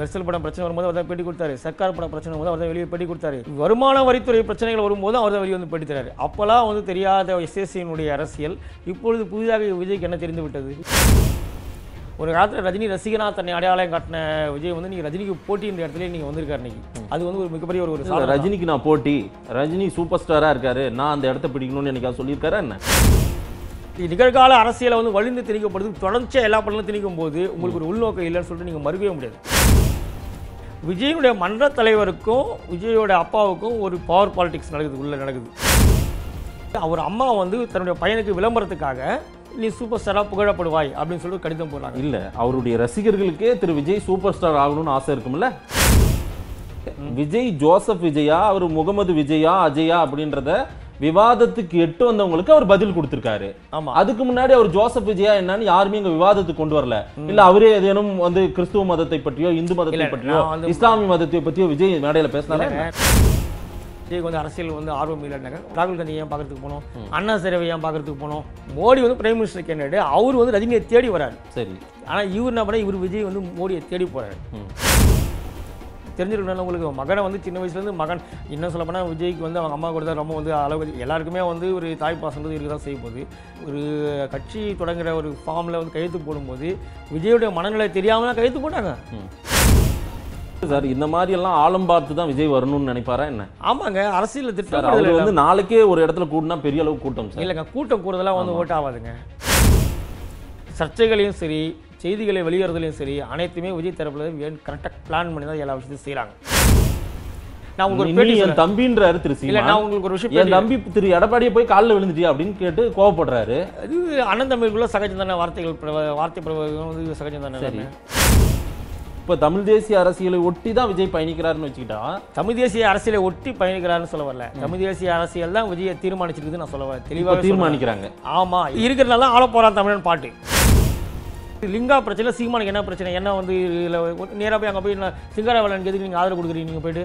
மெர்சல் படம் பிரச்சனை வரும்போது அவர் தான் பேட்டி கொடுத்தாரு சர்க்கார் படம் பிரச்சனை வரும்போது அவர் தான் வெளியே பேட்டி கொடுத்தாரு வருமான வரித்துறை பிரச்சனைகள் வரும்போது அவர் தான் வெளியே வந்து பேட்டி தராரு அப்போல்லாம் வந்து தெரியாத எஸ்எஸ்சியினுடைய அரசியல் இப்பொழுது புதிதாக விஜய்க்கு என்ன தெரிந்து விட்டது ஒரு காலத்தில் ரஜினி ரசிகனா தன்னை அடையாளம் காட்டின விஜய் வந்து நீங்கள் ரஜினிக்கு போட்டின்ற இடத்துல நீங்கள் வந்திருக்காரு இன்னைக்கு அது வந்து ஒரு மிகப்பெரிய ஒரு ஒரு ரஜினிக்கு நான் போட்டி ரஜினி சூப்பர் ஸ்டாராக இருக்காரு நான் அந்த இடத்த பிடிக்கணும்னு எனக்கு சொல்லியிருக்காரு என்ன நிகழ்கால அரசியலை வந்து வலிந்து திணிக்கப்படுது தொடர்ச்சியாக எல்லா படங்களும் திணிக்கும் போது உங்களுக்கு ஒரு உள்நோக்கம் இல்லைன்னு சொல்லிட்டு நீங்கள் மறுக்கவே முடியாது விஜயனுடைய மன்ற தலைவருக்கும் விஜயோட அப்பாவுக்கும் ஒரு பவர் பாலிடிக்ஸ் நடக்குது உள்ளே நடக்குது அவர் அம்மா வந்து தன்னுடைய பையனுக்கு விளம்பரத்துக்காக நீ சூப்பர் ஸ்டாராக புகழப்படுவாய் அப்படின்னு சொல்லிட்டு கடிதம் போடுறாங்க இல்லை அவருடைய ரசிகர்களுக்கே திரு விஜய் சூப்பர் ஸ்டார் ஆகணும்னு ஆசை இருக்கும்ல விஜய் ஜோசப் விஜயா அவர் முகமது விஜயா அஜயா அப்படின்றத விவாதத்துக்கு எட்டு வந்தவங்களுக்கு அவர் பதில் கொடுத்திருக்காரு அதுக்கு முன்னாடி அவர் ஜோசப் விஜயா என்னன்னு யாருமே இங்க விவாதத்துக்கு கொண்டு வரல இல்ல அவரே ஏதேனும் வந்து கிறிஸ்துவ மதத்தை பற்றியோ இந்து மதத்தை பற்றியோ இஸ்லாமிய மதத்தை பற்றியோ விஜய் மேடையில பேசினாலே விஜய் வந்து அரசியல் வந்து ஆர்வம் இல்லைனாங்க ராகுல் காந்தி ஏன் பார்க்கறதுக்கு போனோம் அண்ணா சேரவை ஏன் பார்க்கறதுக்கு போனோம் மோடி வந்து பிரைம் மினிஸ்டர் கேண்டிடேட் அவர் வந்து ரஜினியை தேடி வராரு சரி ஆனால் இவர் என்ன பண்ண இவர் விஜய் வந்து மோடியை தேடி போறாரு தெரிஞ்சிருக்கனால உங்களுக்கு மகனை வந்து சின்ன வயசுலேருந்து மகன் இன்னும் சொல்ல போனால் விஜய்க்கு வந்து அவங்க அம்மா கூட தான் ரொம்ப வந்து அளவு எல்லாருக்குமே வந்து ஒரு தாய் பாசன்றது இருக்க தான் செய்ய ஒரு கட்சி தொடங்குகிற ஒரு ஃபார்மில் வந்து கையெழுத்து போடும்போது விஜயோடைய மனநிலை தெரியாமல் கையெழுத்து போட்டாங்க சார் இந்த மாதிரி எல்லாம் ஆளும் பார்த்து தான் விஜய் வரணும்னு நினைப்பாரா என்ன ஆமாங்க அரசியல் திட்டம் வந்து நாளைக்கே ஒரு இடத்துல கூட்டினா பெரிய அளவு கூட்டம் சார் இல்லைங்க கூட்டம் கூடுதலாக வந்து ஓட்டாவாதுங்க சர்ச்சைகளையும் சரி செய்திகளை வெளியிடுறதுலையும் சரி அனைத்துமே விஜய் தரப்புல வேணும் கரெக்டாக பிளான் பண்ணி தான் எல்லா விஷயத்தையும் செய்கிறாங்க நான் உங்களுக்கு என் நான் உங்களுக்கு ஒரு விஷயம் என் தம்பி திரு போய் அப்படின்னு கேட்டு இது அண்ணன் வார்த்தை தேசிய ஒட்டி தான் விஜய் பயணிக்கிறாருன்னு வச்சுக்கிட்டா தமிழ் தேசிய ஒட்டி பயணிக்கிறாருன்னு சொல்ல வரல தமிழ் நான் தீர்மானிக்கிறாங்க ஆமா பாட்டு லிங்கா பிரச்சனை சீமானுக்கு என்ன பிரச்சனை என்ன வந்து இதில் நேராக போய் அங்கே போய் சிங்காரவேலனுக்கு எதுக்கு நீங்கள் ஆதரவு கொடுக்குறீங்க நீங்கள் போயிட்டு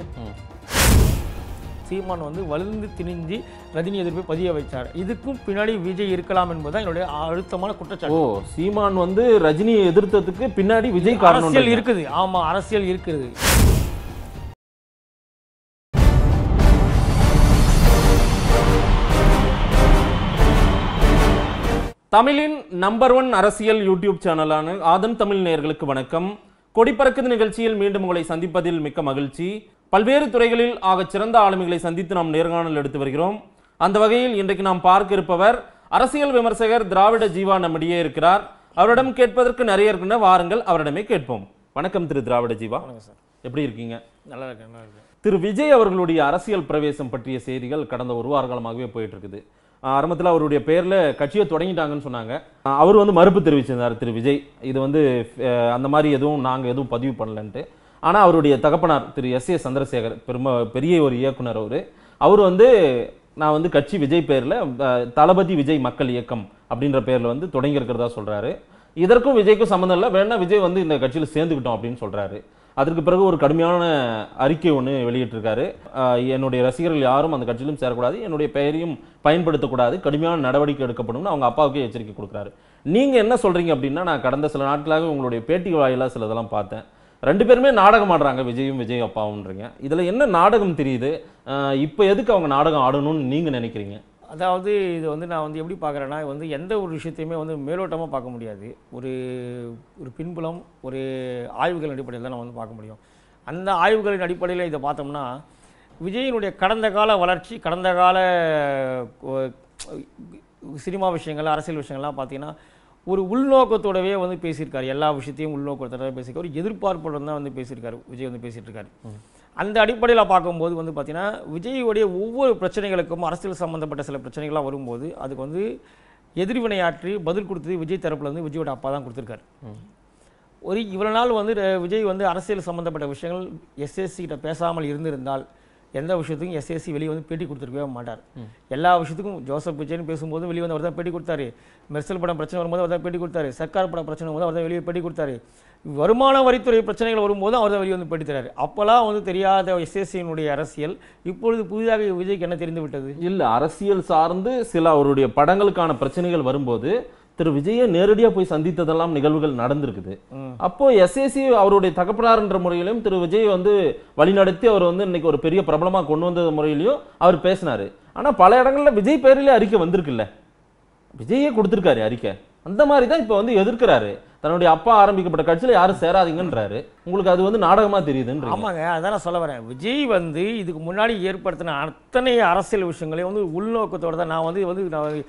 சீமான் வந்து வலுந்து திணிஞ்சு ரஜினி எதிர்ப்பை பதிய வைச்சார் இதுக்கும் பின்னாடி விஜய் இருக்கலாம் என்பதுதான் என்னுடைய அழுத்தமான குற்றச்சாட்டு ஓ சீமான் வந்து ரஜினியை எதிர்த்ததுக்கு பின்னாடி விஜய் அரசியல் இருக்குது ஆமாம் அரசியல் இருக்குது தமிழின் நம்பர் ஒன் அரசியல் யூடியூப் சேனலான ஆதன் தமிழ் நேர்களுக்கு வணக்கம் கொடிப்பறக்குது நிகழ்ச்சியில் மீண்டும் உங்களை சந்திப்பதில் மிக்க மகிழ்ச்சி பல்வேறு துறைகளில் ஆக சிறந்த ஆளுமைகளை சந்தித்து நாம் நேர்காணல் எடுத்து வருகிறோம் அந்த வகையில் இன்றைக்கு நாம் பார்க்க இருப்பவர் அரசியல் விமர்சகர் திராவிட ஜீவா நம்மிடையே இருக்கிறார் அவரிடம் கேட்பதற்கு நிறைய இருக்கின்ற வாருங்கள் அவரிடமே கேட்போம் வணக்கம் திரு திராவிட ஜீவா சார் எப்படி இருக்கீங்க நல்லா இருக்கேன் திரு விஜய் அவர்களுடைய அரசியல் பிரவேசம் பற்றிய செய்திகள் கடந்த ஒரு வார காலமாகவே போயிட்டு இருக்குது ஆரம்பத்தில் அவருடைய பேரில் கட்சியை தொடங்கிட்டாங்கன்னு சொன்னாங்க அவர் வந்து மறுப்பு தெரிவிச்சிருந்தார் திரு விஜய் இது வந்து அந்த மாதிரி எதுவும் நாங்கள் எதுவும் பதிவு பண்ணலன்ட்டு ஆனால் அவருடைய தகப்பனார் திரு எஸ் ஏ சந்திரசேகர் பெரும பெரிய ஒரு இயக்குனர் அவர் அவர் வந்து நான் வந்து கட்சி விஜய் பேரில் தளபதி விஜய் மக்கள் இயக்கம் அப்படின்ற பேரில் வந்து தொடங்கியிருக்கிறதா சொல்கிறாரு இதற்கும் விஜய்க்கும் சம்மந்தம் இல்லை வேணா விஜய் வந்து இந்த கட்சியில் சேர்ந்துக்கிட்டோம் அப்படின்னு சொல்கிறாரு அதற்கு பிறகு ஒரு கடுமையான அறிக்கை ஒன்று வெளியிட்டிருக்காரு என்னுடைய ரசிகர்கள் யாரும் அந்த கட்சியிலும் சேரக்கூடாது என்னுடைய பெயரையும் பயன்படுத்தக்கூடாது கடுமையான நடவடிக்கை எடுக்கப்படும்னு அவங்க அப்பாவுக்கு எச்சரிக்கை கொடுக்குறாரு நீங்கள் என்ன சொல்கிறீங்க அப்படின்னா நான் கடந்த சில நாட்களாக உங்களுடைய பேட்டி வாயிலாக சில இதெல்லாம் பார்த்தேன் ரெண்டு பேருமே நாடகம் ஆடுறாங்க விஜயும் விஜய் அப்பாவுன்றீங்க இதில் என்ன நாடகம் தெரியுது இப்போ எதுக்கு அவங்க நாடகம் ஆடணும்னு நீங்கள் நினைக்கிறீங்க அதாவது இது வந்து நான் வந்து எப்படி பார்க்குறேன்னா வந்து எந்த ஒரு விஷயத்தையுமே வந்து மேலோட்டமாக பார்க்க முடியாது ஒரு ஒரு பின்புலம் ஒரு ஆய்வுகளின் அடிப்படையில் தான் நம்ம வந்து பார்க்க முடியும் அந்த ஆய்வுகளின் அடிப்படையில் இதை பார்த்தோம்னா விஜயினுடைய கடந்த கால வளர்ச்சி கடந்த கால சினிமா விஷயங்கள் அரசியல் விஷயங்கள்லாம் பார்த்திங்கன்னா ஒரு உள்நோக்கத்தோடவே வந்து பேசியிருக்காரு எல்லா விஷயத்தையும் உள்நோக்கத்தோட பேசியிருக்காரு ஒரு எதிர்பார்ப்புடன் தான் வந்து பேசியிருக்காரு விஜய் வந்து பேசிகிட்டு இருக்காரு அந்த அடிப்படையில் பார்க்கும்போது வந்து பார்த்திங்கன்னா விஜயுடைய ஒவ்வொரு பிரச்சனைகளுக்கும் அரசியல் சம்மந்தப்பட்ட சில பிரச்சனைகளாக வரும்போது அதுக்கு வந்து எதிர்வினையாற்றி பதில் கொடுத்தது விஜய் தரப்பில் வந்து விஜயோட அப்பா தான் கொடுத்துருக்காரு ஒரு இவ்வளோ நாள் வந்து விஜய் வந்து அரசியல் சம்மந்தப்பட்ட விஷயங்கள் கிட்ட பேசாமல் இருந்திருந்தால் எந்த விஷயத்துக்கும் எஸ்எஸ்சி வெளியே வந்து பேட்டி கொடுத்துருக்கவே மாட்டார் எல்லா விஷயத்துக்கும் ஜோசப் விஜய்னு பேசும்போது வெளியே வந்து அவர் தான் பேட்டி கொடுத்தாரு மெர்சல் படம் பிரச்சனை வரும்போது அவர் தான் பேட்டி கொடுத்தாரு சர்க்கார் படம் பிரச்சனை வரும்போது அவர் தான் வெளியே பேட்டி கொடுத்தாரு வருமான வரித்துறை பிரச்சனைகள் வரும்போது அவர் வரி வந்து படித்தார் அப்போல்லாம் வந்து தெரியாத எஸ்எஸ்சியினுடைய அரசியல் இப்பொழுது புதிதாக விஜய்க்கு என்ன தெரிந்து விட்டது இல்லை அரசியல் சார்ந்து சில அவருடைய படங்களுக்கான பிரச்சனைகள் வரும்போது திரு விஜயை நேரடியாக போய் சந்தித்ததெல்லாம் நிகழ்வுகள் நடந்திருக்குது அப்போ எஸ்ஏசி அவருடைய தகப்பனார்ன்ற முறையிலும் திரு விஜய் வந்து வழிநடத்தி அவர் வந்து இன்னைக்கு ஒரு பெரிய பிரபலமாக கொண்டு வந்தது முறையிலையும் அவர் பேசினார் ஆனால் பல இடங்களில் விஜய் பேரிலே அறிக்கை வந்திருக்குல்ல விஜயே கொடுத்துருக்காரு அறிக்கை அந்த மாதிரி தான் இப்போ வந்து எதிர்க்கிறாரு தன்னுடைய அப்பா ஆரம்பிக்கப்பட்ட கட்சியில் யாரும் சேராதீங்கன்றாரு உங்களுக்கு அது வந்து நாடகமாக தெரியுதுன்ற ஆமாங்க அதான் சொல்ல வரேன் விஜய் வந்து இதுக்கு முன்னாடி ஏற்படுத்தின அத்தனை அரசியல் விஷயங்களையும் வந்து உள்நோக்கத்தோடு தான் நான் வந்து வந்து நான்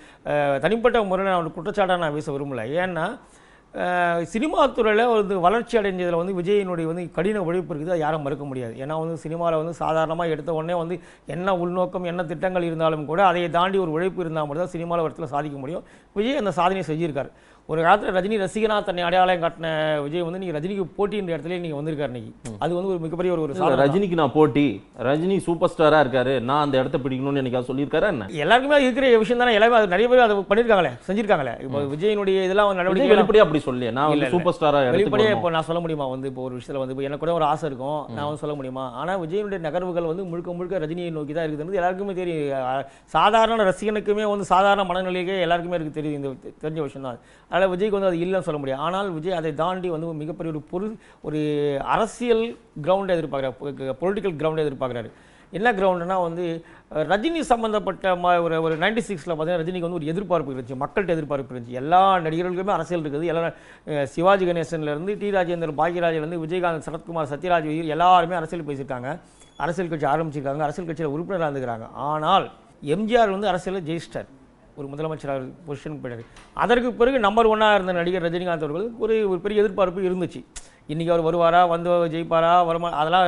தனிப்பட்ட முறையில் நான் குற்றச்சாட்டாக நான் வீச விரும்பல ஏன்னா சினிமா துறையில் வந்து வளர்ச்சி அடைஞ்சதில் வந்து விஜயினுடைய வந்து கடின உழைப்பு இருக்குது அதை யாரும் மறுக்க முடியாது ஏன்னா வந்து சினிமாவில் வந்து சாதாரணமாக எடுத்த உடனே வந்து என்ன உள்நோக்கம் என்ன திட்டங்கள் இருந்தாலும் கூட அதை தாண்டி ஒரு உழைப்பு இருந்தால் மட்டும் தான் சினிமாவில் இடத்துல சாதிக்க முடியும் விஜய் அந்த சாதனையை செஞ்சுருக்காரு ஒரு காலத்தில் ரஜினி ரசிகனா தன்னை அடையாளம் காட்டின விஜய் வந்து நீங்கள் ரஜினிக்கு போட்டின்ற இடத்துல நீங்கள் வந்திருக்காரு இன்னைக்கு அது வந்து ஒரு மிகப்பெரிய ஒரு ஒரு ரஜினிக்கு நான் போட்டி ரஜினி சூப்பர் ஸ்டாராக இருக்காரு நான் அந்த இடத்த பிடிக்கணும்னு எனக்கு சொல்லியிருக்காரு என்ன எல்லாருக்குமே இருக்கிற விஷயம் தானே எல்லாமே அது நிறைய பேர் அதை பண்ணியிருக்காங்களே செஞ்சிருக்காங்களே இப்போ விஜயனுடைய இதெல்லாம் நடவடிக்கை வெளிப்படையாக அப்படி சொல்லி நான் வந்து சூப்பர் ஸ்டாராக வெளிப்படையாக இப்போ நான் சொல்ல முடியுமா வந்து இப்போ ஒரு விஷயத்தில் வந்து இப்போ எனக்கு கூட ஒரு ஆசை இருக்கும் நான் வந்து சொல்ல முடியுமா ஆனால் விஜயனுடைய நகர்வுகள் வந்து முழுக்க முழுக்க ரஜினியை நோக்கி தான் இருக்குதுன்றது எல்லாருக்குமே தெரியும் சாதாரண ரசிகனுக்குமே வந்து சாதாரண மனநிலையே எல்லாருக்குமே இருக்கு தெரியும் இந்த தெரிஞ்ச விஷயம் தான் அதனால் விஜய்க்கு வந்து அது இல்லைன்னு சொல்ல முடியாது ஆனால் விஜய் அதை தாண்டி வந்து மிகப்பெரிய ஒரு பொரு ஒரு அரசியல் கிரவுண்டை எதிர்பார்க்குறாரு பொலிட்டிக்கல் கிரவுண்டை எதிர்பார்க்குறாரு என்ன கிரவுண்டுனா வந்து ரஜினி சம்மந்தப்பட்ட ம ஒரு ஒரு நைன்டி சிக்ஸில் பார்த்தீங்கன்னா ரஜினிக்கு வந்து ஒரு எதிர்பார்ப்பு இருந்துச்சு மக்கள்கிட்ட எதிர்பார்ப்பு இருந்துச்சு எல்லா நடிகர்களுக்குமே அரசியல் இருக்குது எல்லா சிவாஜி கணேசன்லேருந்து டி ராஜேந்திர பாக்யராஜிலேருந்து விஜயகாந்த் சரத்குமார் சத்யராஜ் உயிர் எல்லாருமே அரசியல் பேசியிருக்காங்க அரசியல் கட்சி ஆரம்பிச்சிருக்காங்க அரசியல் கட்சியில் உறுப்பினராக இருந்துக்கிறாங்க ஆனால் எம்ஜிஆர் வந்து அரசியலில் ஜெயிஸ்டர் ஒரு முதலமைச்சராக பொசிஷனுக்கு போயிட்டார் அதற்கு பிறகு நம்பர் ஒன்னாக இருந்த நடிகர் ரஜினிகாந்த் அவர்கள் ஒரு ஒரு பெரிய எதிர்பார்ப்பு இருந்துச்சு இன்றைக்கி அவர் வருவாரா வந்து ஜெயிப்பாரா வருமா அதெல்லாம்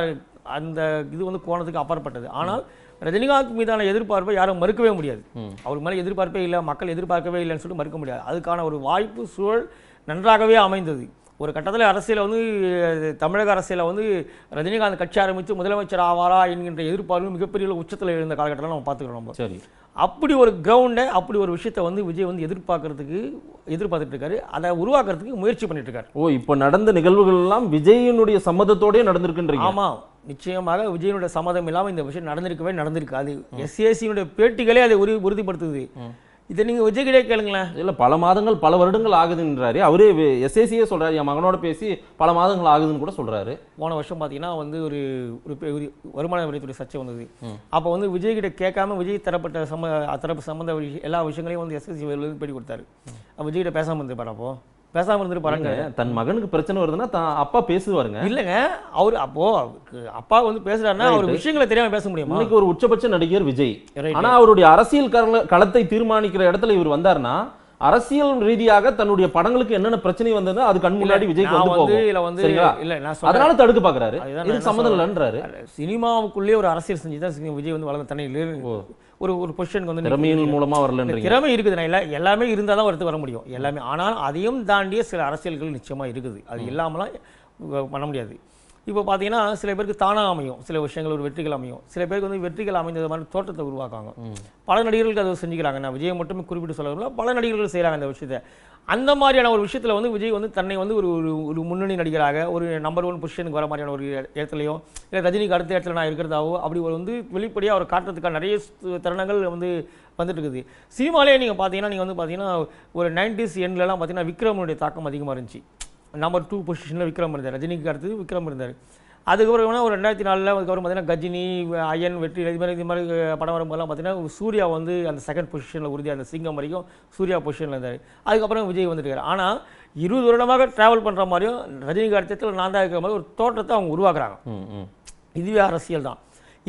அந்த இது வந்து கோணத்துக்கு அப்பாற்பட்டது ஆனால் ரஜினிகாந்த் மீதான எதிர்பார்ப்பை யாரும் மறுக்கவே முடியாது அவர் மேலே எதிர்பார்ப்பே இல்லை மக்கள் எதிர்பார்க்கவே இல்லைன்னு சொல்லிட்டு மறுக்க முடியாது அதுக்கான ஒரு வாய்ப்பு சூழல் நன்றாகவே அமைந்தது ஒரு கட்டத்தில் அரசியலில் வந்து தமிழக அரசியலில் வந்து ரஜினிகாந்த் கட்சி ஆரம்பித்து முதலமைச்சர் ஆவாரா என்கின்ற எதிர்பார்ப்பு மிகப்பெரிய உச்சத்தில் இருந்த காலகட்டத்தில் நம்ம பார்த்துக்கிறோம் நம்ம சரி அப்படி ஒரு கிரவுண்டை அப்படி ஒரு விஷயத்தை வந்து விஜய் வந்து எதிர்பார்க்கறதுக்கு எதிர்பார்த்துட்டு இருக்காரு அதை உருவாக்குறதுக்கு முயற்சி பண்ணிட்டு இருக்காரு ஓ இப்போ நடந்த நிகழ்வுகள் எல்லாம் விஜயனுடைய சம்மதத்தோடய நடந்திருக்குன்றீங்க ஆமா நிச்சயமாக விஜயனுடைய சம்மதம் இல்லாமல் இந்த விஷயம் நடந்திருக்கவே நடந்திருக்கு அது எஸ்ஏசியினுடைய பேட்டிகளே அதை உறுதிப்படுத்துது இதை நீங்கள் விஜய்கிட்டே கேளுங்களேன் இல்லை பல மாதங்கள் பல வருடங்கள் ஆகுதுன்றாரு அவரே எஸ்ஏசியே சொல்கிறார் என் மகனோட பேசி பல மாதங்கள் ஆகுதுன்னு கூட சொல்கிறாரு போன வருஷம் பார்த்தீங்கன்னா வந்து ஒரு ஒரு வருமான வரித்துறை சர்ச்சை வந்தது அப்போ வந்து விஜய்கிட்ட கேட்காம விஜய் தரப்பட்ட சம்ம தரப்பு சம்மந்த எல்லா விஷயங்களையும் வந்து எஸ்எஸ்சி வெளிப்படி கொடுத்தாரு விஜய்கிட்ட பேசாமல் இருந்துப்பார் அப்போது பேசாம இருந்துட்டு பாருங்க தன் மகனுக்கு பிரச்சனை வருதுன்னா தான் அப்பா பேசுவாருங்க இல்லைங்க அவர் அப்போ அப்பா வந்து பேசுறாருன்னா அவர் விஷயங்களை தெரியாம பேச முடியும் இன்னைக்கு ஒரு உச்சபட்ச நடிகர் விஜய் ஆனா அவருடைய அரசியல் களத்தை தீர்மானிக்கிற இடத்துல இவர் வந்தாருன்னா அரசியல் ரீதியாக தன்னுடைய படங்களுக்கு என்னென்ன பிரச்சனை வந்தது அது கண் முன்னாடி விஜய் வந்து இல்ல வந்து இல்ல நான் அதனால தடுக்க பாக்குறாரு இது சம்பந்தம் இல்லைன்றாரு சினிமாவுக்குள்ளேயே ஒரு அரசியல் செஞ்சு தான் விஜய் வந்து வளர்ந்த தன்னை ஒரு ஒரு பொசிஷனுக்கு வந்து திறமையின் மூலமா வரல திறமை இருக்குது நான் இல்லை எல்லாமே இருந்தால் தான் ஒருத்தர் வர முடியும் எல்லாமே ஆனால் அதையும் தாண்டிய சில அரசியல்கள் நிச்சயமாக இருக்குது அது இல்லாமலாம் பண்ண முடியாது இப்போ பார்த்தீங்கன்னா சில பேருக்கு தானாக அமையும் சில விஷயங்கள் ஒரு வெற்றிகள் அமையும் சில பேருக்கு வந்து வெற்றிகள் அமைந்த மாதிரி தோற்றத்தை உருவாக்குவாங்க பல நடிகர்களுக்கு அதை செஞ்சுக்கிறாங்க நான் விஜய் மட்டுமே குறிப்பிட்டு சொல்ல பல நடிகர்கள் செய்கிறாங்க அந்த விஷயத்தை அந்த மாதிரியான ஒரு விஷயத்தில் வந்து விஜய் வந்து தன்னை வந்து ஒரு ஒரு முன்னணி நடிகராக ஒரு நம்பர் ஒன் பொசிஷனுக்கு வர மாதிரியான ஒரு இடத்துலையோ இல்லை ரஜினிக்கு அடுத்த இடத்துல நான் இருக்கிறதாவோ அப்படி ஒரு வந்து வெளிப்படையாக அவர் காட்டுறதுக்கான நிறைய தருணங்கள் வந்து வந்துட்டுருக்குது சினிமாலேயே நீங்கள் பார்த்தீங்கன்னா நீங்கள் வந்து பார்த்தீங்கன்னா ஒரு நைன்டிஸ் எண்ட்லலாம் பார்த்தீங்கன்னா விக்ரமனுடைய தாக்கம் அதிகமாக இருந்துச்சு நம்பர் டூ பொசிஷனில் விக்ரம் இருந்தார் ரஜினிக்கு அடுத்தது விக்ரம் இருந்தார் அதுக்கப்புறம் ஒரு ரெண்டாயிரத்தி நாலில் அதுக்கப்புறம் பார்த்தீங்கன்னா கஜினி அயன் வெற்றி இது மாதிரி இது மாதிரி படம் வரும்போதெல்லாம் பார்த்தீங்கன்னா சூர்யா வந்து அந்த செகண்ட் பொசிஷனில் உறுதி அந்த சிங்கம் வரைக்கும் சூர்யா பொசிஷனில் இருந்தார் அதுக்கப்புறம் விஜய் வந்துருக்காரு ஆனால் இருபது வருடமாக ட்ராவல் பண்ணுற மாதிரியும் ரஜினிகாந்த் நான் தான் இருக்கிற மாதிரி ஒரு தோற்றத்தை அவங்க உருவாக்குறாங்க இதுவே அரசியல் தான்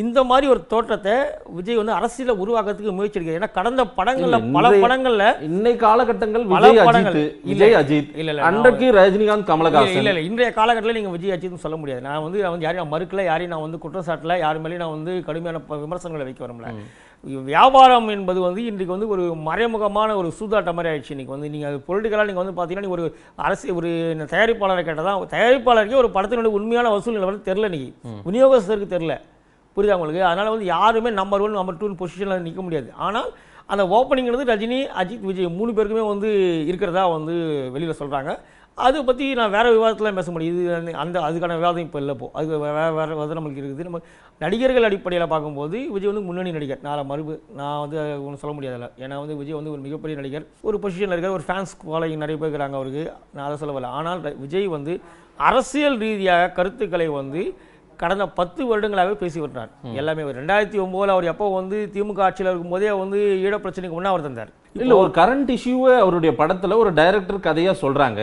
இந்த மாதிரி ஒரு தோற்றத்தை விஜய் வந்து அரசியல உருவாக்குறதுக்கு முயற்சி எடுக்கிறார் ஏன்னா கடந்த படங்கள்ல பல படங்கள்ல இன்னை காலகட்டங்கள் பல படங்கள் விஜய் அஜித் இல்ல இல்ல அன்றைக்கு ரஜினிகாந்த் கமலஹாசன் இல்ல இல்ல இன்றைய காலகட்டத்தில் நீங்க விஜய் அஜித் சொல்ல முடியாது நான் வந்து வந்து யாரையும் மறுக்கல யாரையும் நான் வந்து குற்றம் சாட்டல யார் மேலேயும் நான் வந்து கடுமையான விமர்சனங்களை வைக்க வரல வியாபாரம் என்பது வந்து இன்றைக்கு வந்து ஒரு மறைமுகமான ஒரு சூதாட்டம் மாதிரி ஆயிடுச்சு இன்றைக்கி வந்து நீங்கள் அது பொலிட்டிக்கலாக நீங்கள் வந்து பார்த்தீங்கன்னா ஒரு அரசு ஒரு தயாரிப்பாளரை கேட்டதான் தான் தயாரிப்பாளருக்கே ஒரு படத்தினுடைய உண்மையான வசூல் நிலவரம் தெரில இன்னைக்கு விநியோகஸ்தருக்கு தெரில புரியுதா உங்களுக்கு அதனால் வந்து யாருமே நம்பர் ஒன் நம்பர் டூ பொசிஷனில் நிற்க முடியாது ஆனால் அந்த ஓப்பனிங்கிறது ரஜினி அஜித் விஜய் மூணு பேருக்குமே வந்து இருக்கிறதா வந்து வெளியில் சொல்கிறாங்க அதை பற்றி நான் வேறு விவாதத்தில் பேச முடியும் இது அந்த அதுக்கான விவாதம் இப்போ இல்லை இப்போ அது வேறு வேறு விவாதம் நம்மளுக்கு இருக்குது நம்ம நடிகர்கள் அடிப்படையில் பார்க்கும்போது விஜய் வந்து முன்னணி நடிகர் நான் மறுபு நான் வந்து ஒன்றும் சொல்ல முடியாதில்ல ஏன்னா வந்து விஜய் வந்து ஒரு மிகப்பெரிய நடிகர் ஒரு பொசிஷனில் இருக்கிற ஒரு ஃபேன்ஸ் கோலை நிறைய பேர் அவருக்கு நான் அதை சொல்லவில்லை ஆனால் விஜய் வந்து அரசியல் ரீதியாக கருத்துக்களை வந்து கடந்த பத்து வருடங்களாகவே பேசி வருகிறார் எல்லாமே ரெண்டாயிரத்தி ஒம்போதுல அவர் எப்போ வந்து திமுக ஆட்சியில் இருக்கும்போதே வந்து ஈழ பிரச்சனைக்கு முன்னா அவர் தந்தார் இல்ல ஒரு கரண்ட் இஷ்யூவை அவருடைய படத்துல ஒரு டைரக்டர் கதையா சொல்றாங்க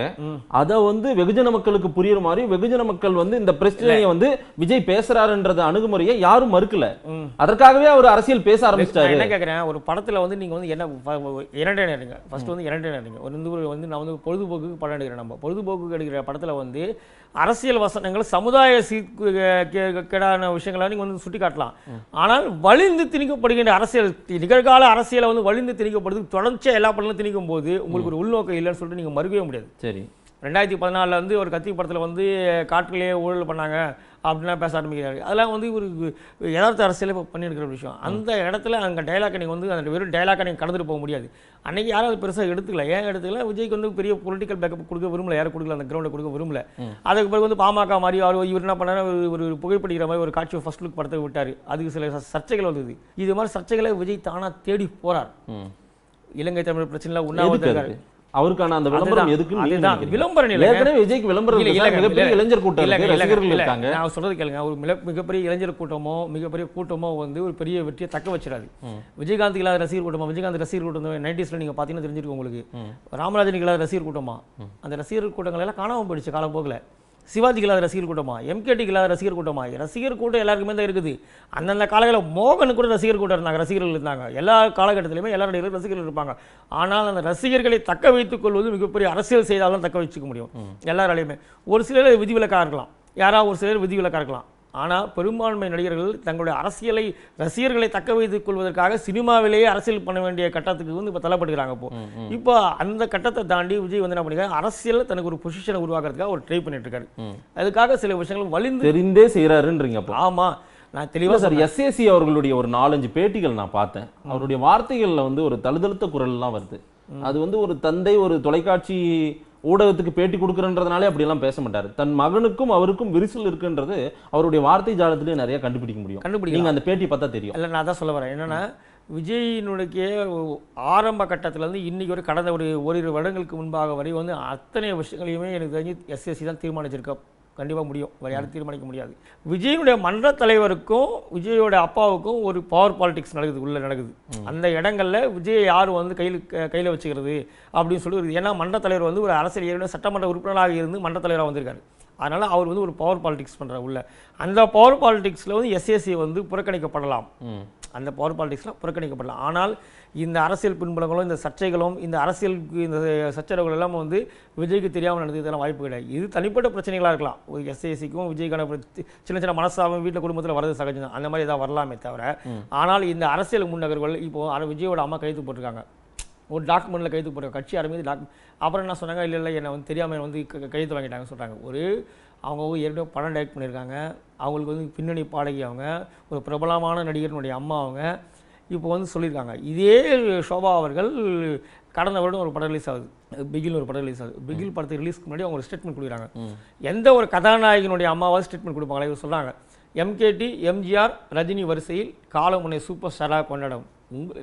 அத வந்து வெகுஜன மக்களுக்கு புரியுற மாதிரி வெகுஜன மக்கள் வந்து இந்த பிரச்சனையை வந்து விஜய் பேசுறாருன்றது அணுகுமுறையை யாரும் மறுக்கல அதற்காகவே அவர் அரசியல் பேச ஆரம்பிச்சாரு என்ன கேக்குறேன் ஒரு படத்துல வந்து நீங்க வந்து என்ன இரண்டே நேரங்க ஃபர்ஸ்ட் வந்து இரண்டே நேரங்க ஒரு வந்து வந்து நான் வந்து பொழுதுபோக்கு படம் எடுக்கிறேன் நம்ம பொழுதுபோக்கு எடுக்கிற படத்துல வந்து அரசியல் வசனங்கள் சமுதாய கேடான விஷயங்களை நீங்கள் வந்து சுட்டி காட்டலாம் ஆனால் வலிந்து திணிக்கப்படுகின்ற அரசியல் நிகழ்கால அரசியலை வந்து வலிந்து திணிக்கப்படுது தொடர்ச்சியாக எல்லா படங்களும் திணிக்கும் போது உங்களுக்கு ஒரு உள்நோக்கம் இல்லைன்னு சொல்லிட்டு நீங்கள் மறுக்கவே முடியாது சரி ரெண்டாயிரத்தி பதினாலில் வந்து ஒரு கத்தி படத்தில் வந்து காற்றிலேயே ஊழல் பண்ணாங்க அப்படின்லாம் பேச ஆரம்பிக்கிறாரு அதெல்லாம் வந்து ஒரு யதார்த்த அரசியல் இப்போ பண்ணியிருக்கிற விஷயம் அந்த இடத்துல அங்கே டைலாக் நீங்கள் வந்து அந்த வெறும் டைலாக் நீங்கள் கடந்துட்டு போக முடியாது அன்றைக்கி யாரும் அது பெருசாக எடுத்துக்கல ஏன் எடுத்துக்கல விஜய்க்கு வந்து பெரிய பொலிட்டிக்கல் பேக்கப் கொடுக்க விரும்பல யாரும் கொடுக்கல அந்த கிரௌண்டை கொடுக்க விரும்பல அதுக்கு பிறகு வந்து பாமக மாதிரி அவர் இவர் என்ன பண்ணார் ஒரு புகைப்படிக்கிற மாதிரி ஒரு காட்சியை ஃபர்ஸ்ட் லுக் படத்தை விட்டார் அதுக்கு சில சர்ச்சைகள் வந்தது இது மாதிரி சர்ச்சைகளை விஜய் தானாக தேடி போகிறார் இலங்கை தமிழ் பிரச்சனையில் உண்ணாவிரதம் அவருக்கான அந்த விளம்பரம் எதுக்கு விளம்பர நிலை ஏற்கனவே விஜய்க்கு விளம்பரம் மிகப்பெரிய இளைஞர் கூட்டம் ரசிகர்கள் இருக்காங்க நான் சொல்றது கேளுங்க ஒரு மிகப்பெரிய இளைஞர் கூட்டமோ மிகப்பெரிய கூட்டமோ வந்து ஒரு பெரிய வெற்றியை தக்க வச்சிடாது விஜயகாந்த் இல்லாத ரசிகர் கூட்டமா விஜயகாந்த் ரசிகர் கூட்டம் நைன்டிஸ்ல நீங்க பாத்தீங்கன்னா தெரிஞ்சிருக்கும் உங்களுக்கு ராமராஜன் இல்லாத ரசிகர் கூட்டமா அந்த ரசிகர் கூட்டங்கள் எல்லாம் காணாமல் போயிடுச்சு காலம் போகல சிவாஜி கிலாத ரசிகர் கூட்டமா எம்கேடி கிலாத ரசிகர் கூட்டமா ரசிகர் கூட்டம் எல்லாருக்குமே தான் இருக்குது அந்தந்த காலங்களில் மோகன் கூட ரசிகர் கூட்டம் இருந்தாங்க ரசிகர்கள் இருந்தாங்க எல்லா காலகட்டத்திலையுமே எல்லா நடிகர்களும் ரசிகர்கள் இருப்பாங்க ஆனால் அந்த ரசிகர்களை தக்க வைத்துக் கொள்வது மிகப்பெரிய அரசியல் செய்தால்தான் தக்க வச்சுக்க முடியும் எல்லாராலையுமே ஒரு சிலர் விதிவிலக்காக இருக்கலாம் யாராவது ஒரு சிலர் விதிவிலக்காக இருக்கலாம் ஆனால் பெரும்பான்மை நடிகர்கள் தங்களுடைய அரசியலை ரசிகர்களை தக்க வைத்துக் கொள்வதற்காக சினிமாவிலேயே அரசியல் பண்ண வேண்டிய கட்டத்துக்கு வந்து இப்போ தள்ளப்படுகிறாங்க இப்போ இப்போ அந்த கட்டத்தை தாண்டி விஜய் வந்து என்ன பண்ணிக்கிறாங்க அரசியலில் தனக்கு ஒரு பொசிஷனை உருவாக்குறதுக்காக ஒரு ட்ரை பண்ணிட்டு இருக்காரு அதுக்காக சில விஷயங்கள் வலிந்து தெரிந்தே செய்கிறாருன்றீங்க அப்போ ஆமாம் நான் தெளிவாக சார் எஸ்ஏசி அவர்களுடைய ஒரு நாலஞ்சு பேட்டிகள் நான் பார்த்தேன் அவருடைய வார்த்தைகளில் வந்து ஒரு தழுதழுத்த குரல்லாம் வருது அது வந்து ஒரு தந்தை ஒரு தொலைக்காட்சி ஊடகத்துக்கு பேட்டி கொடுக்குறன்றதுனாலே அப்படியெல்லாம் பேச மாட்டார் தன் மகனுக்கும் அவருக்கும் விரிசல் இருக்குன்றது அவருடைய வார்த்தை ஜாலத்திலேயே நிறைய கண்டுபிடிக்க முடியும் நீங்கள் அந்த பேட்டி பார்த்தா தெரியும் இல்லை நான் தான் சொல்ல வரேன் என்னென்னா விஜயினுடைய ஆரம்ப கட்டத்திலேருந்து இன்றைக்கி ஒரு கடந்த ஒரு ஓரிரு வருடங்களுக்கு முன்பாக வரை வந்து அத்தனை விஷயங்களையுமே எனக்கு தெரிஞ்சு எஸ்எஸ்சி தான் தீர்மானிச்சிருக்கோம் கண்டிப்பாக முடியும் வேறு யாரும் தீர்மானிக்க முடியாது விஜயனுடைய மன்ற தலைவருக்கும் விஜயோட அப்பாவுக்கும் ஒரு பவர் பாலிடிக்ஸ் நடக்குது உள்ளே நடக்குது அந்த இடங்களில் விஜயை யார் வந்து கையில் கையில் வச்சுக்கிறது அப்படின்னு சொல்லி ஏன்னா மன்ற தலைவர் வந்து ஒரு அரசியல் ஏற்கனவே சட்டமன்ற உறுப்பினராக இருந்து மன்ற தலைவராக வந்திருக்காரு அதனால் அவர் வந்து ஒரு பவர் பாலிடிக்ஸ் பண்ணுற உள்ள அந்த பவர் பாலிடிக்ஸில் வந்து எஸ்எஸ்சி வந்து புறக்கணிக்கப்படலாம் அந்த பவர் பாலிடிக்ஸ்லாம் புறக்கணிக்கப்படலாம் ஆனால் இந்த அரசியல் பின்புலங்களும் இந்த சர்ச்சைகளும் இந்த அரசியல் இந்த சர்ச்சைகள் எல்லாம் வந்து விஜய்க்கு தெரியாமல் நடந்ததுலாம் வாய்ப்பு கிடையாது இது தனிப்பட்ட பிரச்சனைகளாக இருக்கலாம் ஒரு எஸ்ஏசிக்கும் விஜய்க்கான சின்ன சின்ன மனசாகவும் வீட்டில் குடும்பத்தில் வரது சகஜம் அந்த மாதிரி ஏதாவது வரலாமே தவிர ஆனால் இந்த அரசியல் முன்னகர்கள் இப்போது விஜயோட அம்மா கைது போட்டிருக்காங்க ஒரு டாக்குமெண்ட்டில் கைது போடுற கட்சி ஆரம்பித்து டாக் அப்புறம் என்ன சொன்னாங்க இல்லை இல்லை என்னை வந்து தெரியாமல் வந்து கைது வாங்கிட்டாங்கன்னு சொல்கிறாங்க ஒரு அவங்க ஏற்கனவே படம் டைரக்ட் பண்ணியிருக்காங்க அவங்களுக்கு வந்து பின்னணி பாடகி அவங்க ஒரு பிரபலமான நடிகர்னுடைய அம்மா அவங்க இப்போ வந்து சொல்லியிருக்காங்க இதே ஷோபா அவர்கள் கடந்த வருடம் ஒரு படம் ரிலீஸ் ஆகுது பிகில் ஒரு படம் ரிலீஸ் ஆகுது பிகில் படத்தை ரிலீஸ்க்கு முன்னாடி அவங்க ஒரு ஸ்டேட்மெண்ட் கொடுக்குறாங்க எந்த ஒரு கதாநாயகனுடைய அம்மாவது ஸ்டேட்மெண்ட் கொடுப்பாங்களா இவங்க சொல்கிறாங்க எம்கேடி எம்ஜிஆர் ரஜினி வரிசையில் காலம் சூப்பர் ஸ்டாராக கொண்டாடும்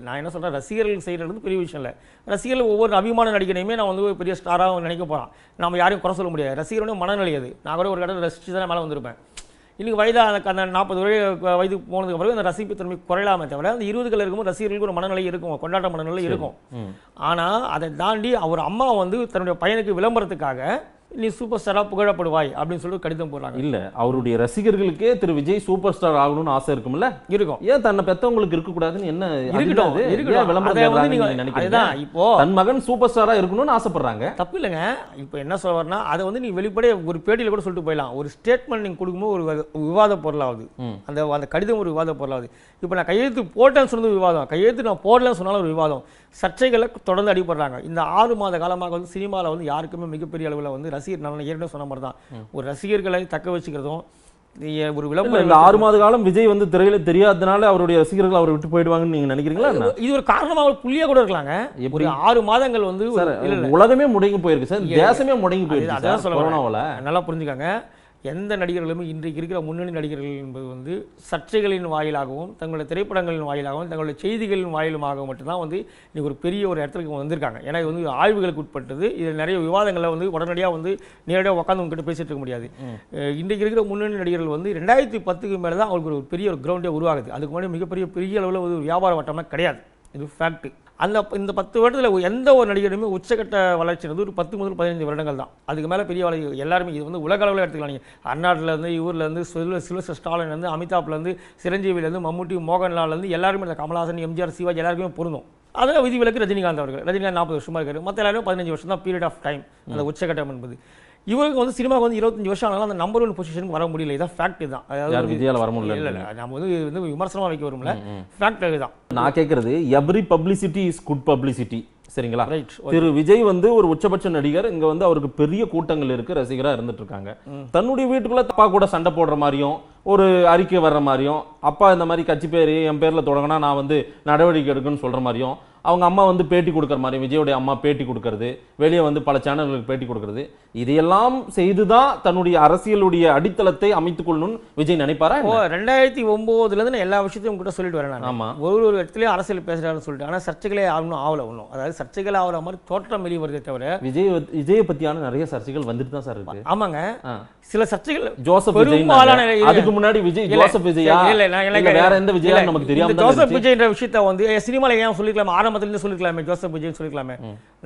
நான் என்ன சொல்கிறேன் ரசிகர்கள் செய்கிறது பெரிய விஷயம் இல்லை ரசிகர்கள் ஒவ்வொரு அபிமான நடிகனையுமே நான் வந்து பெரிய ஸ்டாராக நினைக்க போகிறான் நம்ம யாரையும் குறை சொல்ல முடியாது ரசிகருடைய மனநிலை அது நான் கூட ஒரு கடை ரசித்து தான் மேலே வந்திருப்பேன் இன்றைக்கு வயதாக அந்த அந்த நாற்பது வரை வயதுக்கு போனதுக்கு பிறகு அந்த ரசிப்பு தன்மை குறையலாமே தவிர அந்த இருபதுகள் இருக்கும்போது ரசிகர்களுக்கு ஒரு மனநிலை இருக்கும் கொண்டாட்ட மனநிலை இருக்கும் ஆனால் அதை தாண்டி அவர் அம்மா வந்து தன்னுடைய பையனுக்கு விளம்பரத்துக்காக நீ சூப்பர் ஸ்டாராக புகழப்படுவாய் அப்படின்னு சொல்லிட்டு கடிதம் போடுறாங்க இல்லை அவருடைய ரசிகர்களுக்கே திரு விஜய் சூப்பர் ஸ்டார் ஆகணும்னு ஆசை இருக்கும்ல இருக்கும் ஏன் தன்னை பெற்றவங்களுக்கு இருக்கக்கூடாதுன்னு என்ன இருக்கட்டும் இருக்கட்டும் விளம்பரம் இப்போ தன் மகன் சூப்பர் ஸ்டாராக இருக்கணும்னு ஆசைப்படுறாங்க தப்பு இல்லைங்க இப்போ என்ன சொல்ல அதை வந்து நீ வெளிப்படையே ஒரு பேட்டியில் கூட சொல்லிட்டு போயிடலாம் ஒரு ஸ்டேட்மெண்ட் நீங்கள் கொடுக்கும்போது ஒரு விவாத பொருளாகுது அந்த அந்த கடிதம் ஒரு விவாத பொருளாகுது இப்போ நான் கையெழுத்து போட்டேன்னு சொன்னது விவாதம் கையெழுத்து நான் போடலன்னு சொன்னாலும் ஒரு விவாதம் சர்ச்சைகளை தொடர்ந்து அடிபடுறாங்க இந்த ஆறு மாத காலமாக வந்து சினிமாவில் வந்து யாருக்குமே மிகப்பெரிய அளவில் வந்து ரசிகர் நான் ஏற்கனவே சொன்ன மாதிரி தான் ஒரு ரசிகர்களை தக்க வச்சுக்கிறதும் ஒரு விளம்பரம் இந்த ஆறு மாத காலம் விஜய் வந்து திரையில தெரியாதனால அவருடைய ரசிகர்கள் அவரை விட்டு போயிடுவாங்கன்னு நீங்க நினைக்கிறீங்களா இது ஒரு காரணமா புள்ளியா கூட இருக்கலாங்க ஒரு ஆறு மாதங்கள் வந்து உலகமே முடங்கி போயிருக்கு சார் தேசமே முடங்கி போயிருக்கு அதான் சொல்ல நல்லா புரிஞ்சுக்காங்க எந்த நடிகர்களுமே இன்றைக்கு இருக்கிற முன்னணி நடிகர்கள் என்பது வந்து சர்ச்சைகளின் வாயிலாகவும் தங்களுடைய திரைப்படங்களின் வாயிலாகவும் தங்களுடைய செய்திகளின் வாயிலுமாகவும் மட்டும்தான் வந்து இன்றைக்கி ஒரு பெரிய ஒரு இடத்துக்கு வந்திருக்காங்க ஏன்னா இது வந்து ஆய்வுகளுக்கு உட்பட்டது இதில் நிறைய விவாதங்களை வந்து உடனடியாக வந்து நேரடியாக உட்காந்து உங்ககிட்ட பேசிட்டு இருக்க முடியாது இன்றைக்கு இருக்கிற முன்னணி நடிகர்கள் வந்து ரெண்டாயிரத்தி பத்துக்கு மேலே தான் அவங்களுக்கு ஒரு பெரிய ஒரு கிரவுண்டே உருவாகுது அதுக்கு முன்னாடி மிகப்பெரிய பெரிய அளவில் ஒரு வியாபார வட்டமாக கிடையாது இது ஃபேக்ட்டு அந்த இந்த பத்து வருடத்தில் எந்த ஒரு நடிகருமே உச்சக்கட்ட வளர்ச்சினது ஒரு பத்து முதல் பதினஞ்சு வருடங்கள் தான் அதுக்கு மேலே பெரிய வளர்ச்சி எல்லாருமே இது வந்து உலக அளவில் எடுத்துக்கலாம் நீங்கள் அந்நாட்டிலேருந்து இவர்லேருந்து சில சில்வஸ்டர் ஸ்டாலின்லேருந்து அமிதாப்லேருந்து சிரஞ்சீவிலேருந்து மம்முட்டி மோகன்லால்லேருந்து எல்லாருமே இந்த கமல்ஹாசன் எம்ஜிஆர் சிவாஜி எல்லாருக்குமே பொருந்தும் அதில் விதிவிலக்கு ரஜினிகாந்த் அவர்கள் ரஜினிகாந்த் நாற்பது வருஷமாக இருக்காரு மற்ற எல்லாரும் பதினஞ்சு வருஷம் தான் பீரியட் ஆஃப் டைம் அந்த உச்சக்கட்டம் என்பது இவங்க வந்து சினிமாவுக்கு வந்து இருபத்தஞ்சு வருஷம் ஆனாலும் அந்த நம்பர் ஒன் பொசிஷனுக்கு வர முடியல இதான் ஃபேக்ட் தான் அதாவது விஜயால வர முடியல இல்லை இல்லை நம்ம வந்து வந்து விமர்சனமாக வைக்க வரும்ல ஃபேக்ட் இதுதான் நான் கேட்குறது every publicity is good publicity சரிங்களா ரைட் திரு விஜய் வந்து ஒரு உச்சபட்ச நடிகர் இங்க வந்து அவருக்கு பெரிய கூட்டங்கள் இருக்கு ரசிகரா இருந்துட்டு இருக்காங்க தன்னுடைய வீட்டுக்குள்ள தப்பா கூட சண்டை போடுற மாதிரியும் ஒரு அறிக்கை வர்ற மாதிரியும் அப்பா இந்த மாதிரி கட்சி பேர் என் பேர்ல தொடங்கினா நான் வந்து நடவடிக்கை எடுக்கணும்னு சொல்ற மாதிரியும் அவங்க அம்மா வந்து பேட்டி கொடுக்குற மாதிரி விஜயோடைய அம்மா பேட்டி கொடுக்கறது வெளியே வந்து பல சேனல்களுக்கு பேட்டி கொடுக்கறது இதையெல்லாம் செய்துதான் தன்னுடைய அரசியலுடைய அடித்தளத்தை அமைத்துக் கொள்ளும் விஜய் நினைப்பாரா ஓ ரெண்டாயிரத்தி ஒன்பதுல இருந்து எல்லா விஷயத்தையும் கூட சொல்லிட்டு வரேன் நான் ஆமா ஒரு ஒரு இடத்துலயும் அரசியல் பேசுறாரு சொல்லிட்டு ஆனா சர்ச்சைகளே ஆகணும் ஆகல ஒண்ணும் அதாவது சர்ச்சைகள் ஆகிற மாதிரி தோற்றம் வெளியே வருதே தவிர விஜய் விஜய பத்தியான நிறைய சர்ச்சைகள் வந்துட்டு தான் சார் இருக்கு ஆமாங்க சில சர்ச்சைகள் ஜோசப் அதுக்கு முன்னாடி விஜய் ஜோசப் விஜயா இல்ல வேற எந்த விஜய் நமக்கு தெரியாம ஜோசப் விஜய்ன்ற விஷயத்த வந்து சினிமால ஏன் சொல்லிக்கலாம் ஆரம்பத்துல இருந்து சொல்லிக்கலாமே ஜோசப் விஜய் சொல்லிக்கலாமே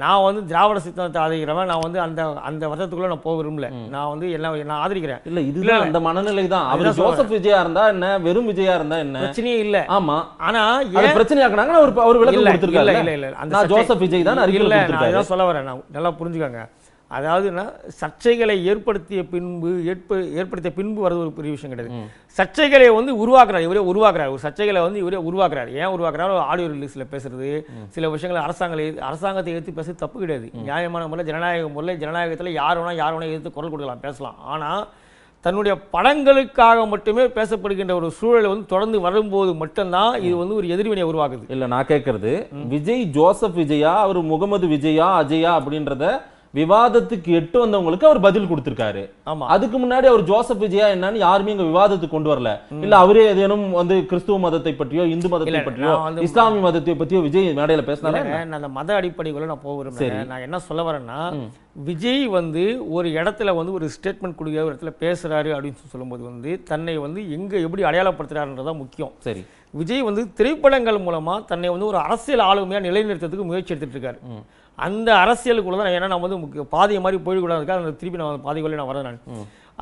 நான் வந்து திராவிட சித்தாந்தத்தை ஆதரிக்கிறவன் நான் வந்து அந்த அந்த மதத்துக்குள்ளே நான் போக விரும்பல நான் வந்து என்ன நான் ஆதரிக்கிறேன் இல்ல இது அந்த மனநிலை தான் அவர் ஜோசப் விஜயா இருந்தா என்ன வெறும் விஜயா இருந்தா என்ன பிரச்சனையே இல்ல ஆமா ஆனா ஏன் பிரச்சனையாக்குனாங்க அவர் அவர் விளக்கம் கொடுத்துருக்காரு இல்லை இல்லை அந்த ஜோசப் விஜய் தான் அருகில் நான் சொல்ல வரேன் நான் நல்லா புரிஞ்சுக்காங்க அதாவதுன்னா சர்ச்சைகளை ஏற்படுத்திய பின்பு ஏற்ப ஏற்படுத்திய பின்பு வர்றது ஒரு பெரிய விஷயம் கிடையாது சர்ச்சைகளை வந்து உருவாக்குறாரு இவரே உருவாக்குறாரு ஒரு சர்ச்சைகளை வந்து இவரே உருவாக்குறாரு ஏன் உருவாக்குறாரு ஆடியோ ரிலீஸில் பேசுறது சில விஷயங்களை அரசாங்கங்களை அரசாங்கத்தை எதிர்த்து பேசுறது தப்பு கிடையாது நியாயமான முறையில் ஜனநாயக முறையில் ஜனநாயகத்தில் யார் வேணால் யார் வேணால் எதிர்த்து குரல் கொடுக்கலாம் பேசலாம் ஆனால் தன்னுடைய படங்களுக்காக மட்டுமே பேசப்படுகின்ற ஒரு சூழலை வந்து தொடர்ந்து வரும்போது மட்டும்தான் இது வந்து ஒரு எதிர்வினை உருவாக்குது இல்லை நான் கேட்கறது விஜய் ஜோசப் விஜயா அவர் முகமது விஜயா அஜயா அப்படின்றத விவாதத்துக்கு எட்டு வந்தவங்களுக்கு அவர் பதில் கொடுத்திருக்காரு அதுக்கு முன்னாடி அவர் ஜோசப் விஜயா என்னன்னு யாருமே இங்க விவாதத்துக்கு கொண்டு வரல இல்ல அவரே ஏதேனும் வந்து கிறிஸ்துவ மதத்தை பற்றியோ இந்து மதத்தை பற்றியோ இஸ்லாமிய மதத்தை பற்றியோ விஜய் மேடையில பேசினால நான் அந்த மத அடிப்படையில நான் போகிறேன் சரி நான் என்ன சொல்ல வரேன்னா விஜய் வந்து ஒரு இடத்துல வந்து ஒரு ஸ்டேட்மெண்ட் கொடுக்க ஒரு இடத்துல பேசுகிறாரு அப்படின்னு சொல்லும்போது வந்து தன்னை வந்து எங்கே எப்படி அடையாளப்படுத்துறாருன்றதான் முக்கியம் சரி விஜய் வந்து திரைப்படங்கள் மூலமாக தன்னை வந்து ஒரு அரசியல் ஆளுமையாக நிலைநிறுத்தத்துக்கு முயற்சி எடுத்துகிட்டு இருக்காரு அந்த அரசியலுக்குள்ள தான் ஏன்னா நான் வந்து பாதியை மாதிரி இருக்கா அந்த திருப்பி நான் பாதிக்குள்ளே நான் வரேன் நான்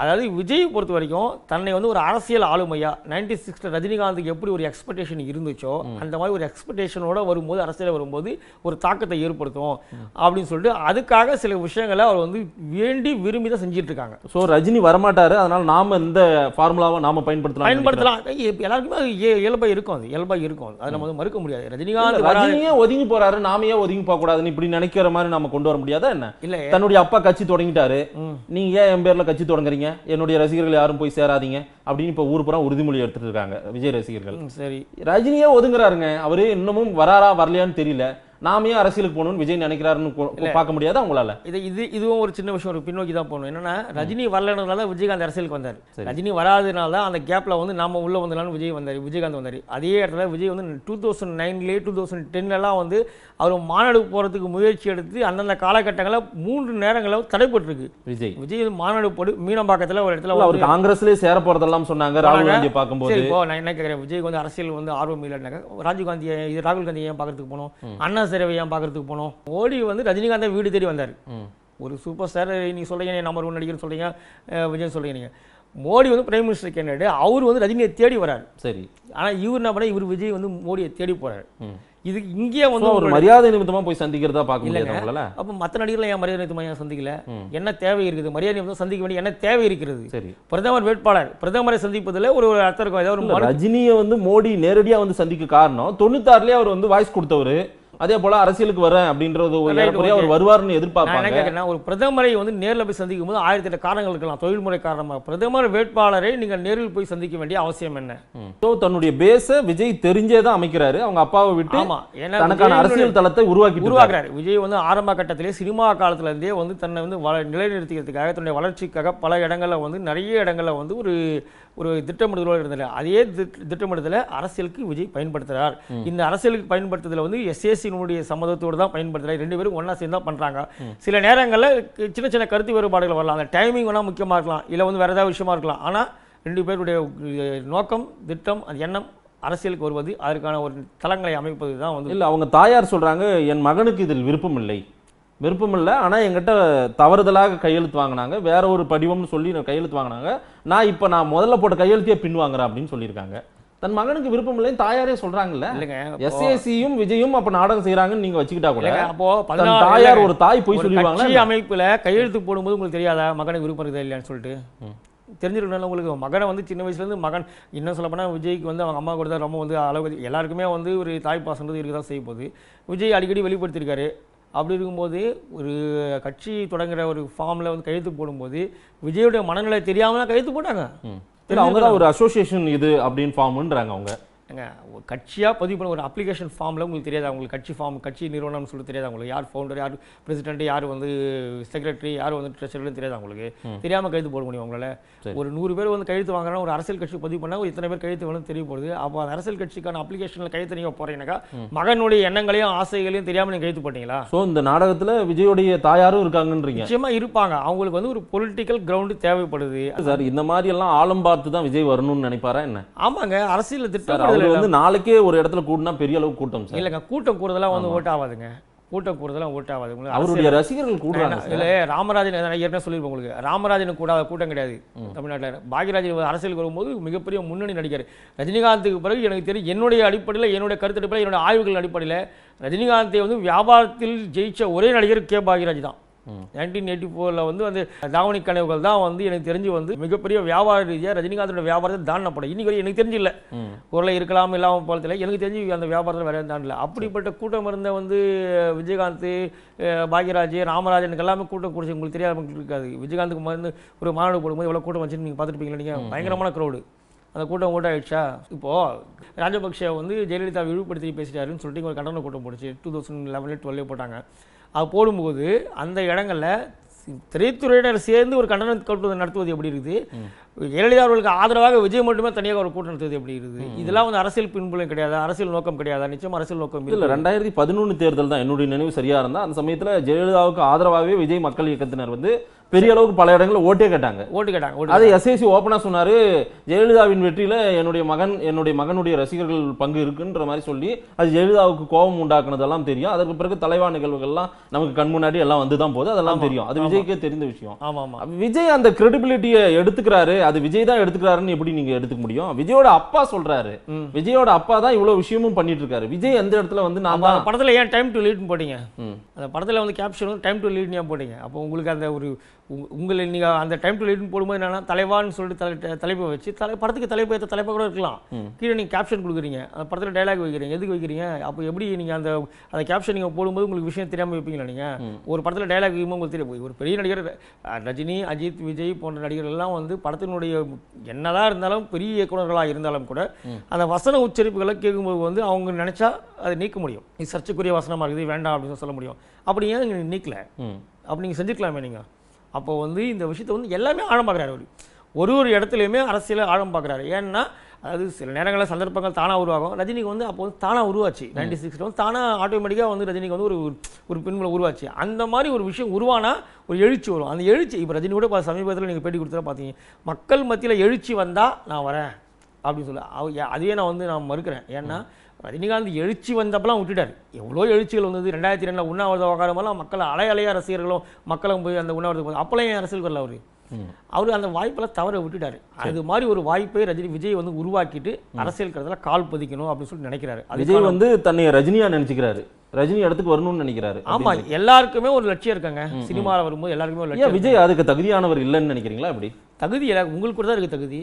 அதாவது விஜய் பொறுத்த வரைக்கும் தன்னை வந்து ஒரு அரசியல் ஆளுமையா நைன்டி சிக்ஸ்ல ரஜினிகாந்துக்கு எப்படி ஒரு எக்ஸ்பெக்டேஷன் இருந்துச்சோ அந்த மாதிரி ஒரு எக்ஸ்பெக்டேஷனோட வரும்போது அரசியல் வரும்போது ஒரு தாக்கத்தை ஏற்படுத்தும் அப்படின்னு சொல்லிட்டு அதுக்காக சில விஷயங்களை அவர் வந்து வேண்டி விரும்பி தான் செஞ்சுட்டு இருக்காங்க ஸோ ரஜினி வரமாட்டாரு அதனால நாம இந்த ஃபார்முலாவை நாம பயன்படுத்தலாம் பயன்படுத்தலாம் எல்லாருக்குமே அது இயல்பா இருக்கும் அது இயல்பா இருக்கும் அதை நம்ம வந்து மறுக்க முடியாது ரஜினிகாந்த் ரஜினியே ஒதுங்கி போறாரு நாம ஏன் ஒதுங்கி போக கூடாதுன்னு இப்படி நினைக்கிற மாதிரி நாம் கொண்டு வர முடியாதா என்ன இல்ல தன்னுடைய அப்பா கட்சி தொடங்கிட்டாரு நீங்க ஏன் என் பேர்ல கட்சி தொடங்குறீங்க சேராதீங்க என்னுடைய ரசிகர்கள் யாரும் போய் சேராதீங்க அப்படின்னு இப்போ ஊர் பூரா உறுதிமொழி எடுத்துட்டு இருக்காங்க விஜய் ரசிகர்கள் சரி ரஜினியே ஒதுங்குறாருங்க அவரு இன்னமும் வராரா வரலையான்னு தெரியல நாம ஏன் அரசியலுக்கு போகணும்னு விஜய் நினைக்கிறாருன்னு பார்க்க முடியாது அவங்களால இது இது இதுவும் ஒரு சின்ன விஷயம் பின்னோக்கி தான் போகணும் என்னன்னா ரஜினி வரலனால விஜயகாந்த் அரசியலுக்கு வந்தார் ரஜினி வராதனால தான் அந்த கேப்பில் வந்து நாம உள்ள வந்தாலும் விஜய் வந்தார் விஜயகாந்த் வந்தார் அதே இடத்துல விஜய் வந்து டூ தௌசண்ட் நைன்லேயே டூ தௌசண்ட் டென்லலாம் வந்து அவர் மாநாடு போகிறதுக்கு முயற்சி எடுத்து அந்தந்த காலகட்டங்களில் மூன்று நேரங்களில் தடைப்பட்டிருக்கு விஜய் விஜய் மாநாடு போடு மீனம்பாக்கத்தில் ஒரு இடத்துல அவர் காங்கிரஸ்லேயே சேர போறதெல்லாம் சொன்னாங்க ராகுல் காந்தி பார்க்கும்போது நான் என்ன கேட்குறேன் விஜய்க்கு வந்து அரசியல் வந்து ஆர்வம் இல்லைன்னாக்க ராஜீவ் காந்தியை இது ராகுல் காந்தியை ஏன் பார்க்கறதுக்கு போனோம் அண்ணா சேரவை ஏன் பார்க்குறதுக்கு போனோம் மோடி வந்து ரஜினிகாந்தை வீடு தேடி வந்தார் ஒரு சூப்பர் ஸ்டார் நீங்கள் சொல்லுங்க நம்பர் ஒன் நடிகர்னு சொல்கிறீங்க விஜய் சொல்கிறீங்க நீங்கள் மோடி வந்து பிரைம் மினிஸ்டர் கேண்டேட் அவர் வந்து ரஜினியை தேடி வரார் சரி ஆனால் இவர் என்ன பண்ண இவர் விஜய் வந்து மோடியை தேடி போகிறார் இது இங்கேயே வந்து ஒரு மரியாதை நிமித்தமாக போய் சந்திக்கிறதா பார்க்க முடியல அப்போ மற்ற நடிகர்கள் என் மரியாதை நிமித்தமாக ஏன் சந்திக்கல என்ன தேவை இருக்குது மரியாதை நிமித்தம் சந்திக்க வேண்டிய என்ன தேவை இருக்கிறது சரி பிரதமர் வேட்பாளர் பிரதமரை சந்திப்பதில் ஒரு ஒரு அர்த்தம் இருக்கும் ஏதாவது ஒரு ரஜினியை வந்து மோடி நேரடியாக வந்து சந்திக்க காரணம் தொண்ணூத்தாறுலேயே அவர் வந்து வாய்ஸ் கொடுத்தவர் அதே போல அரசியலுக்கு வரேன் அப்படின்றது ஒரு அவர் வருவார்னு எதிர்பார்ப்பாங்க ஒரு பிரதமரை வந்து நேரில் போய் சந்திக்கும் போது ஆயிரத்தி எட்டு காரணங்கள் இருக்கலாம் தொழில்முறை காரணமாக பிரதமர் வேட்பாளரை நீங்கள் நேரில் போய் சந்திக்க வேண்டிய அவசியம் என்ன ஸோ தன்னுடைய பேஸை விஜய் தெரிஞ்சே தான் அமைக்கிறாரு அவங்க அப்பாவை விட்டு தனக்கான அரசியல் தளத்தை உருவாக்கி உருவாக்குறாரு விஜய் வந்து ஆரம்ப கட்டத்திலே சினிமா காலத்துல இருந்தே வந்து தன்னை வந்து நிலைநிறுத்திக்கிறதுக்காக தன்னுடைய வளர்ச்சிக்காக பல இடங்களில் வந்து நிறைய இடங்களில் வந்து ஒரு ஒரு திட்டமிடுதலோடு இருந்தார் அதே திட்டமிடுதலை அரசியலுக்கு விஜய் பயன்படுத்துகிறார் இந்த அரசியலுக்கு பயன்படுத்துதல வந்து எஸ்ஏசியினுடைய சம்மதத்தோடு தான் பயன்படுத்துகிறார் ரெண்டு பேரும் ஒன்றா சேர்ந்து தான் பண்ணுறாங்க சில நேரங்களில் சின்ன சின்ன கருத்து வேறுபாடுகள் வரலாம் அந்த டைமிங் வேணால் முக்கியமாக இருக்கலாம் இல்லை வந்து வேறு ஏதாவது விஷயமா இருக்கலாம் ஆனால் ரெண்டு பேருடைய நோக்கம் திட்டம் அது எண்ணம் அரசியலுக்கு வருவது அதற்கான ஒரு தளங்களை அமைப்பது தான் வந்து இல்லை அவங்க தாயார் சொல்கிறாங்க என் மகனுக்கு இதில் விருப்பம் இல்லை விருப்பம் இல்லை ஆனால் எங்கிட்ட தவறுதலாக கையெழுத்து வாங்கினாங்க வேற ஒரு படிவம்னு சொல்லி கையெழுத்து வாங்கினாங்க நான் இப்போ நான் முதல்ல போட்ட கையெழுத்தையே பின் வாங்குறேன் அப்படின்னு சொல்லியிருக்காங்க தன் மகனுக்கு விருப்பம் இல்லைன்னு தாயாரே சொல்றாங்கல்ல எஸ்ஏசியும் விஜயும் அப்ப நாடகம் செய்யறாங்கன்னு நீங்க வச்சுக்கிட்டா கூட அப்போ தாயார் ஒரு தாய் போய் சொல்லிடுவாங்க அமைப்புல கையெழுத்து போடும்போது உங்களுக்கு தெரியாதா மகனுக்கு விருப்பம் இருக்குதா இல்லையான்னு சொல்லிட்டு தெரிஞ்சிருக்கனால உங்களுக்கு மகனை வந்து சின்ன வயசுலேருந்து மகன் இன்னும் சொல்லப்போனால் விஜய்க்கு வந்து அவங்க அம்மா கூட தான் ரொம்ப வந்து அளவு எல்லாருக்குமே வந்து ஒரு தாய் பாசன்றது இருக்க தான் செய்ய போகுது விஜய் அடிக்கடி வெளிப்படுத்தியிருக்காரு அப்படி இருக்கும்போது ஒரு கட்சி தொடங்குற ஒரு ஃபார்மில் வந்து கையெழுத்து போடும்போது விஜயுடைய மனநிலை தெரியாமல் கையெழுத்து போட்டாங்க அவங்க ஒரு அசோசியேஷன் இது அப்படின்னு ஃபார்ம்ன்றாங்க அவங்க ஏங்க கட்சியாக பதிவு பண்ண ஒரு அப்ளிகேஷன் ஃபார்மில் உங்களுக்கு தெரியாது உங்களுக்கு கட்சி ஃபார்ம் கட்சி நிறுவனம்னு சொல்லி தெரியாது உங்களுக்கு யார் ஃபவுண்டர் யார் பிரசிடென்ட் யார் வந்து செக்ரட்டரி யார் வந்து ட்ரெஷர்னு தெரியாது உங்களுக்கு தெரியாமல் கைது போட முடியும் உங்களால் ஒரு நூறு பேர் வந்து கழுத்து வாங்குறாங்க ஒரு அரசியல் கட்சி பதிவு பண்ணால் ஒரு இத்தனை பேர் கழுத்து வேணும் தெரிய போகுது அப்போ அந்த அரசியல் கட்சிக்கான அப்ளிகேஷனில் கழுத்து நீங்கள் போகிறீங்கனாக்கா மகனுடைய எண்ணங்களையும் ஆசைகளையும் தெரியாமல் நீங்கள் கழுத்து போட்டீங்களா ஸோ இந்த நாடகத்தில் விஜயோடைய தாயாரும் இருக்காங்கன்றீங்க நிச்சயமாக இருப்பாங்க அவங்களுக்கு வந்து ஒரு பொலிட்டிக்கல் கிரவுண்டு தேவைப்படுது சார் இந்த மாதிரி எல்லாம் ஆழம் பார்த்து தான் விஜய் வரணும்னு நினைப்பாரா என்ன ஆமாங்க அரசியல் திட்டம் கூடுதல் வந்து நாளைக்கே ஒரு இடத்துல கூட்டினா பெரிய அளவு கூட்டம் சார் இல்லைங்க கூட்டம் கூடுதலாக வந்து ஓட் ஆகாதுங்க கூட்டம் கூடுதலாக ஓட் ஆகாது உங்களுக்கு அவருடைய ரசிகர்கள் கூடுறாங்க இல்லை ராமராஜன் ஏற்கனவே சொல்லியிருப்போம் உங்களுக்கு ராமராஜன் கூடாத கூட்டம் கிடையாது தமிழ்நாட்டில் பாக்யராஜன் அரசியலுக்கு வரும்போது மிகப்பெரிய முன்னணி நடிகர் ரஜினிகாந்துக்கு பிறகு எனக்கு தெரியும் என்னுடைய அடிப்படையில் என்னுடைய கருத்தடிப்படையில் என்னுடைய ஆய்வுகள் அடிப்படையில் ரஜினிகாந்தை வந்து வியாபாரத்தில் ஜெயித்த ஒரே நடிகர் கே பாக்யராஜ் தான் நைன்டீன் எயிட்டி ஃபோரில் வந்து அந்த தாவணி கனவுகள் தான் வந்து எனக்கு தெரிஞ்சு வந்து மிகப்பெரிய வியாபார ரீதியாக ரஜினிகாந்தோட வியாபாரத்தை தான படம் இன்னைக்கு வரையும் எனக்கு தெரிஞ்சு இல்லை பொருளை இருக்கலாம் இல்லாமல் போலத்தில் எனக்கு தெரிஞ்சு அந்த வியாபாரத்தில் வேற தாண்டல அப்படிப்பட்ட கூட்டம் இருந்த வந்து விஜயகாந்த் பாக்யராஜ் ராமராஜனுக்கு எல்லாமே கூட்டம் குறிச்சு உங்களுக்கு தெரியாமல் இருக்காது விஜயகாந்துக்கு மருந்து ஒரு மாநாடு போடும்போது எவ்வளோ கூட்டம் வச்சுன்னு நீங்கள் பார்த்துருப்பீங்களா நீங்கள் பயங்கரமான க்ரௌடு அந்த கூட்டம் கூட ஆயிடுச்சா இப்போது ராஜபக்சே வந்து ஜெயலலிதா விழுப்படுத்தி பேசிட்டாருன்னு சொல்லிட்டு ஒரு கண்டன கூட்டம் போட்டுச்சு டூ தௌசண்ட் லெவனில் டுவெல்லே போட்டாங்க அது போடும்போது அந்த இடங்களில் திரைத்துறையினர் சேர்ந்து ஒரு கண்டனம் கூட்டம் நடத்துவது எப்படி இருக்குது ஜெயலலிதா அவர்களுக்கு ஆதரவாக விஜய் மட்டுமே தனியாக ஒரு கூட்டம் நடத்துவது எப்படி இருக்குது இதெல்லாம் வந்து அரசியல் பின்புலம் கிடையாது அரசியல் நோக்கம் கிடையாது நிச்சயம் அரசியல் நோக்கம் இல்லை ரெண்டாயிரத்தி பதினொன்று தேர்தல் தான் என்னுடைய நினைவு சரியாக இருந்தால் அந்த சமயத்தில் ஜெயலலிதாவுக்கு ஆதரவாகவே விஜய் மக்கள் இயக்கத்தினர் வந்து பெரிய அளவுக்கு பல இடங்களில் ஓட்டே கேட்டாங்க ஓட்டு கேட்டாங்க அது எஸ்ஐசி ஓப்பனாக சொன்னார் ஜெயலலிதாவின் வெற்றியில் என்னுடைய மகன் என்னுடைய மகனுடைய ரசிகர்கள் பங்கு இருக்குன்ற மாதிரி சொல்லி அது ஜெயலலிதாவுக்கு கோபம் உண்டாக்குனதெல்லாம் தெரியும் அதற்கு பிறகு தலைவா நிகழ்வுகள்லாம் நமக்கு கண் முன்னாடி எல்லாம் வந்து தான் போகுது அதெல்லாம் தெரியும் அது விஜய்க்கே தெரிந்த விஷயம் ஆமாம் விஜய் அந்த கிரெடிபிலிட்டியை எடுத்துக்கிறாரு அது விஜய் தான் எடுத்துக்கிறாருன்னு எப்படி நீங்க எடுத்துக்க முடியும் விஜயோட அப்பா சொல்றாரு விஜயோட அப்பா தான் இவ்வளவு விஷயமும் பண்ணிட்டு இருக்காரு விஜய் எந்த இடத்துல வந்து நான் படத்துல ஏன் டைம் டு லீட்னு போட்டீங்க அந்த படத்துல வந்து கேப்ஷன் டைம் டு லீட்னு போட்டீங்க அப்போ உங்களுக்கு அந்த ஒரு உங்களை நீங்கள் அந்த டைம் டு லைட்னு போடும்போது என்னென்னா தலைவான்னு சொல்லிட்டு தலை தலைப்பை வச்சு தலை படத்துக்கு தலைப்பு ஏற்ற தலைப்பாக கூட இருக்கலாம் கீழே நீங்கள் கேப்ஷன் கொடுக்குறீங்க அந்த படத்தில் டைலாக் வைக்கிறீங்க எதுக்கு வைக்கிறீங்க அப்போ எப்படி நீங்கள் அந்த அந்த கேப்ஷன் நீங்கள் போடும்போது உங்களுக்கு விஷயம் தெரியாமல் வைப்பீங்களா நீங்கள் ஒரு படத்தில் டைலாக் வைக்கும்போது உங்களுக்கு தெரிய போய் ஒரு பெரிய நடிகர் ரஜினி அஜித் விஜய் போன்ற நடிகர்கள் எல்லாம் வந்து படத்தினுடைய என்னதான் இருந்தாலும் பெரிய இயக்குநர்களாக இருந்தாலும் கூட அந்த வசன உச்சரிப்புகளை கேட்கும்போது வந்து அவங்க நினச்சா அதை நீக்க முடியும் இது சர்ச்சைக்குரிய வசனமாக இருக்குது வேண்டாம் அப்படின்னு சொல்ல முடியும் அப்படி ஏன் நீங்கள் நீக்கல அப்படி நீங்கள் செஞ்சுக்கலாமே நீங்கள் அப்போது வந்து இந்த விஷயத்தை வந்து எல்லாமே ஆழம் பார்க்குறாரு அவர் ஒரு ஒரு இடத்துலையுமே அரசியல் ஆழம் பார்க்குறாரு ஏன்னா அதாவது சில நேரங்களில் சந்தர்ப்பங்கள் தானாக உருவாகும் ரஜினிக்கு வந்து அப்போ வந்து தானாக உருவாச்சு நைன்டி சிக்ஸில் வந்து தானாக ஆட்டோமேட்டிக்காக வந்து ரஜினிக்கு வந்து ஒரு ஒரு பின்புல உருவாச்சு அந்த மாதிரி ஒரு விஷயம் உருவானா ஒரு எழுச்சி வரும் அந்த எழுச்சி இப்போ ரஜினி கூட சமீபத்தில் நீங்கள் பேட்டி கொடுத்துலாம் பார்த்தீங்க மக்கள் மத்தியில் எழுச்சி வந்தால் நான் வரேன் அப்படின்னு சொல்ல அதையே நான் வந்து நான் மறுக்கிறேன் ஏன்னா ரஜினிகாந்த் எழுச்சி வந்தப்பெல்லாம் விட்டுட்டார் எவ்வளோ எழுச்சிகள் வந்தது ரெண்டாயிரத்தி ரெண்டில் உண்ணாவிரத விவகாரமெல்லாம் மக்கள் அலை அலையாக ரசிகர்களும் மக்களும் போய் அந்த உண்ணாவிரதம் அப்போல்லாம் ஏன் அரசியல் வரல அவர் அவர் அந்த வாய்ப்பெல்லாம் தவற விட்டுட்டார் அது மாதிரி ஒரு வாய்ப்பை ரஜினி விஜய் வந்து உருவாக்கிட்டு அரசியல் கருத்துல கால் பதிக்கணும் அப்படின்னு சொல்லி நினைக்கிறாரு விஜய் வந்து தன்னை ரஜினியா நினைச்சுக்கிறாரு ரஜினி இடத்துக்கு வரணும்னு நினைக்கிறாரு ஆமா எல்லாருக்குமே ஒரு லட்சியம் இருக்காங்க சினிமாவில் வரும்போது எல்லாருக்குமே ஒரு லட்சியம் விஜய் அதுக்கு தகுதியானவர் இல்லைன்னு நினைக்கிறீங்களா அப்படி தகுதி உங்களுக்கு கூட தான் இருக்கு தகுதி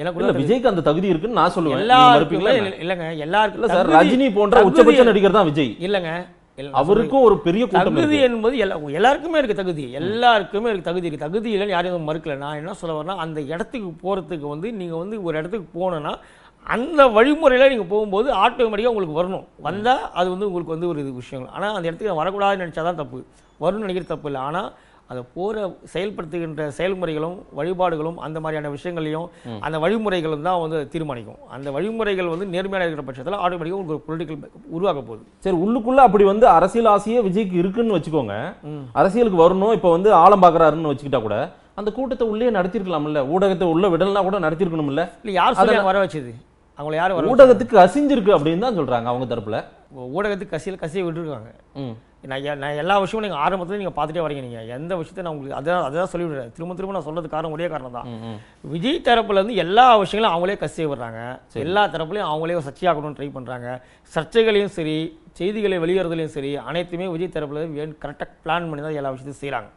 எனக்கு விஜய்க்கு அந்த தகுதி இருக்குன்னு நான் சொல்லுவேன் எல்லா இல்லைங்க எல்லாருக்கும் இல்லை சார் ரஜினி போன்ற உச்சபட்ச நடிகர் தான் விஜய் இல்லைங்க அவருக்கும் ஒரு பெரிய தகுதி என்பது எல்லாருக்குமே இருக்கு தகுதி எல்லாருக்குமே இருக்கு தகுதி இருக்கு தகுதி இல்லைன்னு யாரும் மறுக்கல நான் என்ன சொல்ல வரேன்னா அந்த இடத்துக்கு போறதுக்கு வந்து நீங்கள் வந்து ஒரு இடத்துக்கு போனா அந்த வழிமுறையில நீங்கள் போகும்போது ஆட்டோமேட்டிக்காக உங்களுக்கு வரணும் வந்தால் அது வந்து உங்களுக்கு வந்து ஒரு விஷயம் ஆனால் அந்த இடத்துக்கு வரக்கூடாதுன்னு நினச்சா தான் தப்பு வரும்னு நினைக்கிற தப்பு இல்லை ஆனால் அந்த போரை செயல்படுத்துகின்ற செயல்முறைகளும் வழிபாடுகளும் அந்த மாதிரியான விஷயங்களையும் அந்த வழிமுறைகளும் தான் வந்து தீர்மானிக்கும் அந்த வழிமுறைகள் வந்து நேர்மையாக இருக்கிற பட்சத்தில் ஆட்டோமேட்டிக்காக ஒரு பொலிட்டிக்கல் உருவாக்க போகுது சரி உள்ளுக்குள்ளே அப்படி வந்து அரசியல் ஆசையே விஜய்க்கு இருக்குன்னு வச்சுக்கோங்க அரசியலுக்கு வரணும் இப்போ வந்து ஆழம் பார்க்குறாருன்னு வச்சுக்கிட்டா கூட அந்த கூட்டத்தை உள்ளே நடத்திருக்கலாம்ல ஊடகத்தை உள்ள விடலாம் கூட நடத்திருக்கணும்ல இல்லை யார் வர வச்சது அவங்கள யார் ஊடகத்துக்கு அசிஞ்சிருக்கு அப்படின்னு தான் சொல்கிறாங்க அவங்க தரப்பில் ஊடகத்துக்கு கசியில் கசிய விட்டுருக்காங்க நான் நான் எல்லா விஷயமும் நீங்கள் ஆரம்பத்தில் நீங்கள் பார்த்துட்டே வரீங்க நீங்கள் எந்த விஷயத்தை நான் உங்களுக்கு அதான் அதான் சொல்லிவிடுறேன் திரும்ப திரும்ப நான் சொல்கிறது காரணம் ஒரே காரணம் தான் விஜய் தரப்புலேருந்து எல்லா விஷயங்களும் அவங்களே கசிய விடுறாங்க எல்லா தரப்புலையும் அவங்களே சர்ச்சையாகணும்னு ட்ரை பண்ணுறாங்க சர்ச்சைகளையும் சரி செய்திகளை வெளியேறதுலையும் சரி அனைத்துமே விஜய் தரப்புலேருந்து கரெக்டாக பிளான் பண்ணி தான் எல்லா விஷயத்தையும் செய்கிறாங்க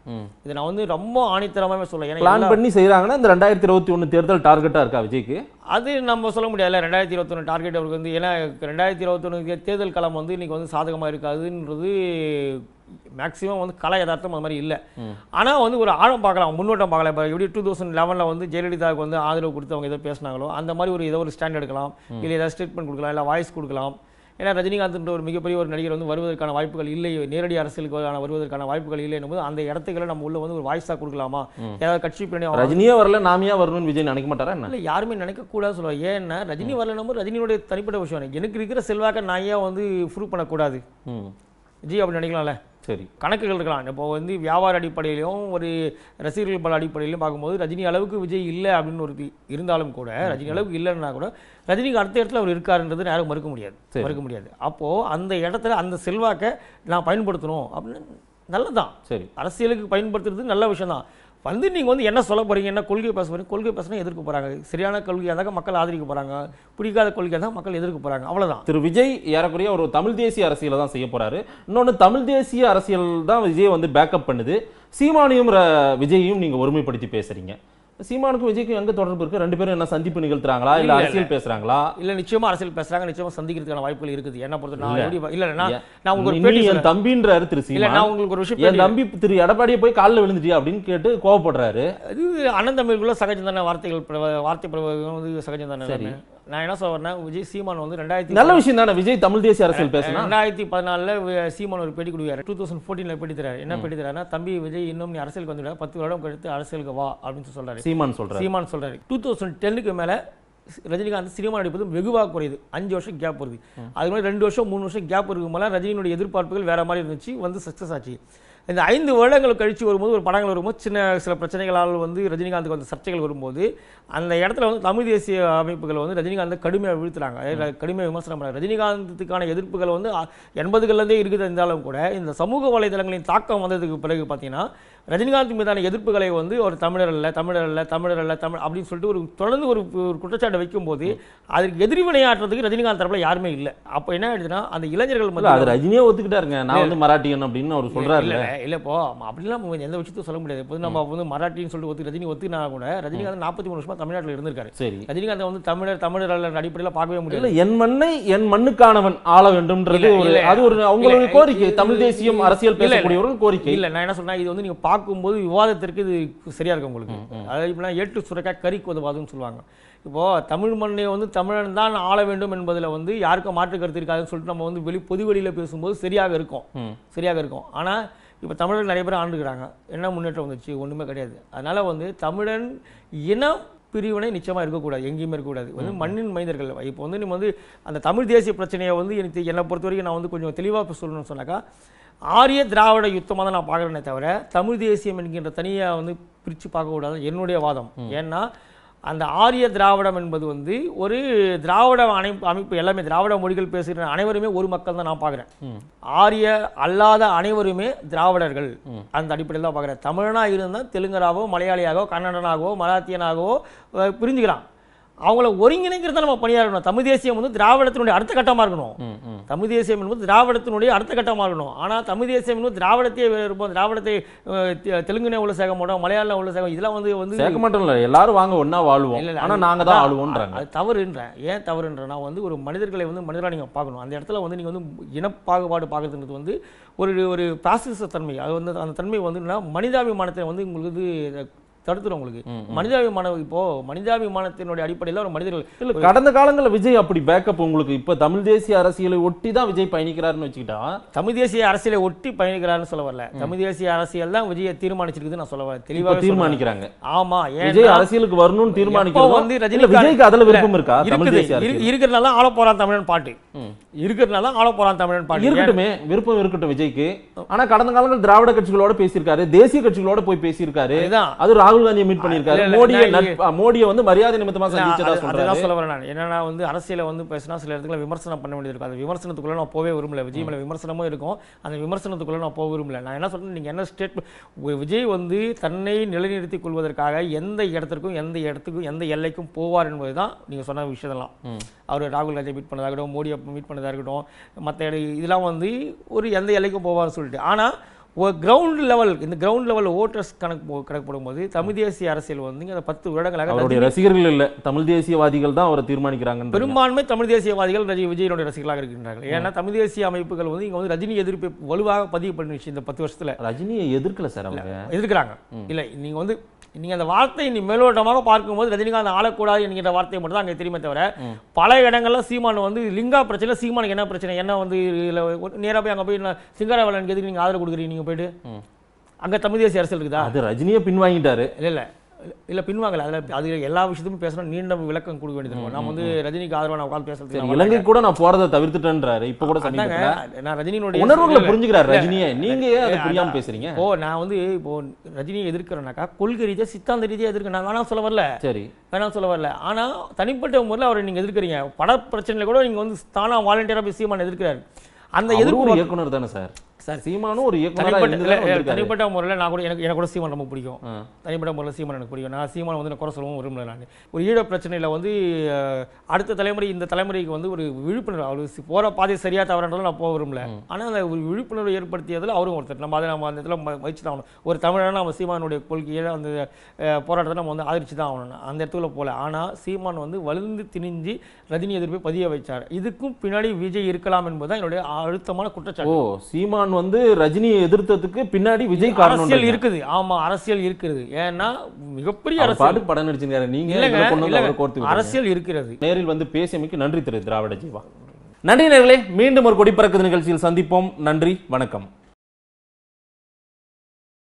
இதை நான் வந்து ரொம்ப ஆணித்தரமாகவே சொல்ல ஏன்னா பிளான் பண்ணி செய்கிறாங்கன்னா இந்த ரெண்டாயிரத்தி இருபத்தி ஒன்று தேர்தல் டார்கெட்டாக இருக்கா விஜய்க்கு அது நம்ம சொல்ல முடியாதுல்ல ரெண்டாயிரத்தி இருபத்தொன்று டார்கெட் அவருக்கு வந்து ஏன்னா ரெண்டாயிரத்தி இருபத்தொன்று தேர்தல் காலம் வந்து இன்றைக்கி வந்து சாதகமாக இருக்காதுன்றது மேக்ஸிமம் வந்து கலை யதார்த்தம் அது மாதிரி இல்லை ஆனால் வந்து ஒரு ஆழம் பார்க்கலாம் முன்னோட்டம் பார்க்கலாம் இப்போ எப்படி டூ தௌசண்ட் லெவனில் வந்து ஜெயலலிதாவுக்கு வந்து ஆதரவு கொடுத்து அவங்க ஏதோ பேசினாங்களோ அந்த மாதிரி ஒரு ஏதோ ஒரு ஸ்டாண்ட் எடுக்கலாம் இல்லை ஏதாவது ஸ்டேட்மெண்ட் கொடுக்கலாம் இல்லை வாய்ஸ் கொடுக்கலாம் ஏன்னா ரஜினிகாந்த்ன்ற ஒரு மிகப்பெரிய ஒரு நடிகர் வந்து வருவதற்கான வாய்ப்புகள் இல்லை நேரடி அரசியலுக்கான வருவதற்கான வாய்ப்புகள் இல்லை என்பது அந்த இடத்துக்களை நம்ம உள்ள வந்து ஒரு வாய்ஸாக கொடுக்கலாமா ஏதாவது கட்சி பின்னணி ரஜினியே வரல நாமியா வரணும்னு விஜய் நினைக்க மாட்டாரா இல்லை யாருமே நினைக்க கூடாது சொல்லுவாங்க ஏன்னா ரஜினி வரலன்னு ரஜினியோட தனிப்பட்ட விஷயம் எனக்கு இருக்கிற செல்வாக்க நான் ஏன் வந்து ப்ரூவ் பண்ணக்கூடாது ஜி அப்படி நினைக்கலாம்ல சரி கணக்குகள் இருக்கலாம் இப்போ வந்து வியாபார அடிப்படையிலையும் ஒரு ரசிகர்கள் பல அடிப்படையிலும் பார்க்கும்போது ரஜினி அளவுக்கு விஜய் இல்லை அப்படின்னு ஒரு இருந்தாலும் கூட ரஜினி அளவுக்கு இல்லைன்னா கூட ரஜினிக்கு அடுத்த இடத்துல அவர் இருக்காருன்றது யாரும் மறுக்க முடியாது மறுக்க முடியாது அப்போது அந்த இடத்துல அந்த செல்வாக்கை நான் பயன்படுத்தணும் அப்படின்னு நல்லதான் சரி அரசியலுக்கு பயன்படுத்துறது நல்ல விஷயம் தான் வந்து நீங்கள் வந்து என்ன சொல்ல போகிறீங்க என்ன கொள்கை பேச போகிறீங்க கொள்கை பேசினா எதிர்க்க போகிறாங்க சரியான கொள்கையாக தான் மக்கள் ஆதரிக்க போகிறாங்க பிடிக்காத கொள்கையாக தான் மக்கள் எதிர்க்க போகிறாங்க அவ்வளோதான் திரு விஜய் ஏறக்குறைய ஒரு தமிழ் தேசிய அரசியலை தான் செய்ய போகிறாரு இன்னொன்று தமிழ் தேசிய அரசியல் தான் விஜய் வந்து பேக்கப் பண்ணுது சீமானியும் விஜயையும் நீங்கள் ஒருமைப்படுத்தி பேசுகிறீங்க சீமானுக்கும் விஜய்க்கும் எங்க தொடர்பு இருக்கு ரெண்டு பேரும் என்ன சந்திப்பு நிகழ்த்துறாங்களா இல்ல அரசியல் பேசுறாங்களா இல்ல நிச்சயமா அரசியல் பேசுறாங்க நிச்சயமா சந்திக்கிறதுக்கான வாய்ப்புகள் இருக்குது என்ன பொறுத்த நான் எப்படி இல்ல நான் உங்களுக்கு என் தம்பின்ற திரு சீமா நான் உங்களுக்கு ஒரு விஷயம் என் தம்பி திரு எடப்பாடியை போய் காலில் விழுந்துட்டியா அப்படின்னு கேட்டு கோவப்படுறாரு இது அண்ணன் தம்பிக்குள்ள சகஜம் தானே வார்த்தைகள் வார்த்தை சகஜம் தானே நான் என்ன சொல்ல வரேன் விஜய் சீமான் வந்து ரெண்டாயிரத்தி நல்ல விஷயம் தானே விஜய் தமிழ் தேசிய அரசியல் பேசுனா ரெண்டாயிரத்தி பதினாலில் சீமான் ஒரு பேட்டி கொடுக்குறாரு டூ தௌசண்ட் ஃபோர்டீனில் பேட்டி தராரு என்ன பேட்டி தராருன்னா தம்பி விஜய் இன்னும் நீ அரசியலுக்கு வந்துவிட பத்து வருடம் கழித்து அரசியலுக்கு வா அப்படின்னு சொல்கிறாரு சீமான் சொல்கிறார் சீமான் சொல்கிறாரு டூ தௌசண்ட் டென்னுக்கு மேலே ரஜினிகாந்த் சினிமா நடிப்பது வெகுவாக குறையுது அஞ்சு வருஷம் கேப் வருது அது மாதிரி ரெண்டு வருஷம் மூணு வருஷம் கேப் இருக்கும் போல ரஜினியினுடைய எதிர்பார்ப்புகள் வேற மாதிரி இருந்துச்சு வந்து சக்ஸஸ் ஆச்சு இந்த ஐந்து வருடங்கள் கழித்து வரும்போது ஒரு படங்கள் வரும்போது சின்ன சில பிரச்சனைகளால் வந்து ரஜினிகாந்துக்கு வந்த சர்ச்சைகள் வரும்போது அந்த இடத்துல வந்து தமிழ் தேசிய அமைப்புகள் வந்து ரஜினிகாந்தை கடுமையாக வீழ்த்துறாங்க கடுமையாக விமர்சனம் பண்ணுறாங்க ரஜினிகாந்துக்கான எதிர்ப்புகள் வந்து எண்பதுகள்லேருந்தே இருக்குது இருந்தாலும் கூட இந்த சமூக வலைதளங்களின் தாக்கம் வந்ததுக்கு பிறகு பார்த்தீங்கன்னா ரஜினிகாந்த் மீதான எதிர்ப்புகளை வந்து ஒரு தமிழர் தமிழர் அல்ல அல்ல தமிழர் அல்ல தமிழ் அப்படின்னு சொல்லிட்டு ஒரு தொடர்ந்து ஒரு ஒரு குற்றச்சாட்டை வைக்கும்போது அதுக்கு விளையாடுறதுக்கு ரஜினிகாந்த் தரப்பில் யாருமே இல்லை அப்போ என்ன ஆயிடுச்சுன்னா அந்த இளைஞர்கள் மட்டும் அது ரஜினியே ஒத்துக்கிட்டாருங்க நான் வந்து மராட்டியன் அப்படின்னு அவர் சொல்கிறாரு இல்லை இல்லைப்போ அப்படிலாம் எந்த விஷயத்தையும் சொல்ல முடியாது இப்போ நம்ம வந்து மராட்டின்னு சொல்லிட்டு ஒத்து ரஜினி ஒத்துனா கூட ரஜினிகாந்த் நாற்பத்தி மூணு வருஷமாக தமிழ்நாட்டில் இருந்திருக்காரு சரி ரஜினிகாந்த் வந்து தமிழர் தமிழர் அல்ல அடிப்படையில் பார்க்கவே முடியல என் மண்ணை என் மண்ணுக்கானவன் ஆள வேண்டும்ன்றது ஒரு அது ஒரு அவங்களுடைய கோரிக்கை தமிழ் தேசியம் அரசியல் ஒரு கோரிக்கை இல்லை நான் என்ன சொன்னா இது வந்து நீங்கள் பார்க்கும்போது விவாதத்திற்கு இது சரியாக இருக்கும் உங்களுக்கு அதாவது இப்படிலாம் எட்டு சுரக்காய் கறி உதவாதுன்னு சொல்லுவாங்க இப்போது தமிழ் மண்ணை வந்து தமிழன் தான் ஆள வேண்டும் என்பதில் வந்து யாருக்கும் மாற்று கருத்து இருக்காதுன்னு சொல்லிட்டு நம்ம வந்து வெளி பொது வெளியில் பேசும்போது சரியாக இருக்கும் சரியாக இருக்கும் ஆனால் இப்போ தமிழர்கள் நிறைய பேர் ஆண்டுக்கிறாங்க என்ன முன்னேற்றம் வந்துச்சு ஒன்றுமே கிடையாது அதனால் வந்து தமிழன் இன பிரிவினை நிச்சயமாக இருக்கக்கூடாது எங்கேயுமே இருக்கக்கூடாது வந்து மண்ணின் மைந்தர்கள் இப்போ வந்து நீ வந்து அந்த தமிழ் தேசிய பிரச்சனையை வந்து எனக்கு என்னை பொறுத்த வரைக்கும் நான் வந்து கொஞ்சம் தெளிவாக சொல்லணும்னு சொன்னாக்கா ஆரிய திராவிட யுத்தமாக தான் நான் பார்க்குறேனே தவிர தமிழ் தேசியம் என்கின்ற தனியாக வந்து பிரித்து பார்க்கக்கூடாது என்னுடைய வாதம் ஏன்னா அந்த ஆரிய திராவிடம் என்பது வந்து ஒரு திராவிட அமைப்பு அமைப்பு எல்லாமே திராவிட மொழிகள் பேசுகிற அனைவருமே ஒரு மக்கள் தான் நான் பார்க்குறேன் ஆரிய அல்லாத அனைவருமே திராவிடர்கள் அந்த அடிப்படையில் தான் பார்க்குறேன் தமிழனாக இருந்தால் தெலுங்கராகவோ மலையாளியாகவோ கன்னடனாகவோ மராத்தியனாகவோ பிரிஞ்சுக்கிறான் அவங்கள ஒருங்கிணைங்கிறத நம்ம இருக்கணும் தமிழ் தேசியம் வந்து திராவிடத்தினுடைய அடுத்த கட்டமாக இருக்கணும் தமிழ் தேசியம் என்பது திராவிடத்தினுடைய அடுத்த கட்டமாக இருக்கணும் ஆனால் தமிழ் தேசியம் என்பது திராவிடத்தையே இருப்போம் திராவிடத்தை தெலுங்குனே உள்ள சேக மலையாளம் உள்ள சேகம் இதெல்லாம் வந்து வந்து சேர்க்க மட்டும் இல்லை எல்லாரும் வாங்க ஒன்றா வாழ்வோம் இல்லை ஆனால் நாங்கள் தான் ஆளுவோன்றாங்க அது தவறுன்றேன் ஏன் தவறுன்றேன் நான் வந்து ஒரு மனிதர்களை வந்து மனிதராக நீங்கள் பார்க்கணும் அந்த இடத்துல வந்து நீங்கள் வந்து இனப்பாகுபாடு பார்க்குறதுன்றது வந்து ஒரு ஒரு பாசிச தன்மை அது வந்து அந்த தன்மை வந்து மனிதாபிமானத்தை வந்து உங்களுக்கு தடுத்துரும் உங்களுக்கு மனிதாபிமானம் இப்போ மனிதாபிமானத்தினுடைய அடிப்படையில் ஒரு மனிதர்கள் கடந்த காலங்களில் விஜய் அப்படி பேக்கப் உங்களுக்கு தமிழ் தேசிய அரசியலை ஒட்டி தான் விஜய் பயணிக்கிறாருன்னு வச்சுக்கிட்டா தமிழ் தேசிய அரசியலை ஒட்டி பயணிக்கிறாருன்னு சொல்ல வரல தமிழ் தேசிய அரசியல் தான் விஜயை நான் சொல்ல தீர்மானிக்கிறாங்க ஆமா விஜய் அரசியலுக்கு வரணும்னு தீர்மானிக்கிறோம் வந்து ரஜினி விஜய்க்கு அதுல விருப்பம் இருக்கா தமிழ் தேசிய இருக்கிறனால ஆள போறான் தமிழன் பாட்டு இருக்கிறனால ஆள போறான் தமிழன் பாட்டு இருக்கட்டுமே விருப்பம் இருக்கட்டும் விஜய்க்கு ஆனா கடந்த காலங்கள் திராவிட கட்சிகளோட பேசியிருக்காரு தேசிய கட்சிகளோட போய் பேசியிருக்காரு அது ராகுல் காந்தியை மீட் பண்ணியிருக்காரு மோடியை மோடியை வந்து மரியாதை நிமித்தமா சந்திச்சதா சொல்றாரு சொல்ல வரேன் நான் என்னன்னா வந்து அரசியல வந்து பேசினா சில இடத்துல விமர்சனம் பண்ண வேண்டியது இருக்கும் அந்த விமர்சனத்துக்குள்ள நான் போவே விரும்பல விஜய் மேல விமர்சனமும் இருக்கும் அந்த விமர்சனத்துக்குள்ள நான் போக விரும்பல நான் என்ன சொல்றேன் நீங்க என்ன ஸ்டேட் விஜய் வந்து தன்னை நிலைநிறுத்திக் கொள்வதற்காக எந்த இடத்திற்கும் எந்த இடத்துக்கும் எந்த எல்லைக்கும் போவார் என்பது தான் நீங்க சொன்ன விஷயத்தெல்லாம் அவர் ராகுல் காந்தியை மீட் பண்ணதாக இருக்கட்டும் மோடியை மீட் பண்ணதாக இருக்கட்டும் மற்ற இதெல்லாம் வந்து ஒரு எந்த எல்லைக்கும் போவார்னு சொல்லிட்டு ஆனால் கிரவுண்ட் லெவல் இந்த கிரவுண்ட் லெவல் ஓட்டர்ஸ் கணக்கு கணக்கப்படும் போது தமிழ் தேசிய அரசியல் வந்து அந்த பத்து வருடங்களாக அவருடைய ரசிகர்கள் இல்லை தமிழ் தேசியவாதிகள் தான் அவரை தீர்மானிக்கிறாங்க பெரும்பான்மை தமிழ் தேசியவாதிகள் ரஜி விஜயனுடைய ரசிகர்களாக இருக்கின்றார்கள் ஏன்னா தமிழ் தேசிய அமைப்புகள் வந்து இங்கே வந்து ரஜினி எதிர்ப்பு வலுவாக பதிவு பண்ணிடுச்சு இந்த பத்து வருஷத்தில் ரஜினியை எதிர்க்கல சார் எதிர்க்கிறாங்க இல்லை நீங்கள் வந்து நீங்கள் அந்த வார்த்தை நீ மேலோட்டமாக பார்க்கும்போது ரஜினிகாந்த் ஆளக்கூடாது என்கிற வார்த்தை மட்டும் தான் அங்கே தெரியுமே தவிர பல இடங்களில் சீமான் வந்து லிங்கா பிரச்சனை சீமானுக்கு என்ன பிரச்சனை என்ன வந்து இதில் நேராக போய் அங்கே போய் சிங்காரவேலனுக்கு எதுக்கு நீங்கள் ஆதரவு கொடுக்குறீங்க நீங்கள் போயிட்டு அங்கே தமிழ் தேசிய அரசியல் இருக்குதா அது ரஜினியை பின்வாங்கிட்டாரு இல்லை இல்லை இல்லை பின்வாங்கல அதில் அது எல்லா விஷயத்தையும் பேசணும் நீண்ட விளக்கம் கொடுக்க வேண்டியது நம்ம வந்து ரஜினிக்கு ஆதரவாக நான் உட்காந்து பேசுறது இலங்கை கூட நான் போறதை தவிர்த்துட்டேன்றாரு இப்போ கூட சொன்னாங்க நான் ரஜினியோட உணர்வுகளை புரிஞ்சுக்கிறார் ரஜினியை நீங்க ஏன் புரியாம பேசுறீங்க ஓ நான் வந்து இப்போ ரஜினியை எதிர்க்கிறேனாக்கா கொள்கை ரீதியா சித்தாந்த ரீதியா எதிர்க்க நான் வேணாம் சொல்ல வரல சரி வேணாம் சொல்ல வரல ஆனால் தனிப்பட்ட முறையில் அவரை நீங்க எதிர்க்கிறீங்க பட பிரச்சனையில் கூட நீங்க வந்து தானா வாலண்டியரா போய் எதிர்க்கிறாரு அந்த எதிர்ப்பு இயக்குனர் தானே சார் சார் சீமானும் ஒரு இயக்குனர் தனிப்பட்ட முறையில் நான் கூட எனக்கு எனக்கு கூட சீமான் ரொம்ப பிடிக்கும் தனிப்பட்ட முறையில் சீமான் எனக்கு பிடிக்கும் நான் சீமான் வந்து நான் குறை சொல்லவும் விரும்பல நான் ஒரு ஈழ பிரச்சனையில் வந்து அடுத்த தலைமுறை இந்த தலைமுறைக்கு வந்து ஒரு விழிப்புணர்வு அவர் போகிற பாதை சரியாக தவறான்றதும் நான் போக விரும்பல ஆனால் அந்த ஒரு விழிப்புணர்வு ஏற்படுத்தியதில் அவரும் ஒருத்தர் நம்ம அதை நம்ம அந்த இடத்துல வச்சு தான் ஆகணும் ஒரு தமிழனா நம்ம சீமானுடைய கொள்கையை அந்த போராட்டத்தை நம்ம வந்து ஆதரிச்சு தான் ஆகணும் அந்த இடத்துல போகல ஆனால் சீமான் வந்து வலிந்து திணிஞ்சு ரஜினி எதிர்ப்பை பதிய வைச்சார் இதுக்கும் பின்னாடி விஜய் இருக்கலாம் என்பது தான் என்னுடைய அழுத்தமான குற்றச்சாட்டு சீமான் காரணம் வந்து ரஜினியை எதிர்த்ததுக்கு பின்னாடி விஜய் அரசியல் இருக்குது ஆமா அரசியல் இருக்கிறது ஏன்னா மிகப்பெரிய அரசியல் படம் நடிச்சிருக்காரு நீங்க அரசியல் இருக்கிறது நேரில் வந்து பேசியமைக்கு நன்றி திரு திராவிட ஜீவா நன்றி நேர்களே மீண்டும் ஒரு கொடிப்பறக்குது நிகழ்ச்சியில் சந்திப்போம் நன்றி வணக்கம்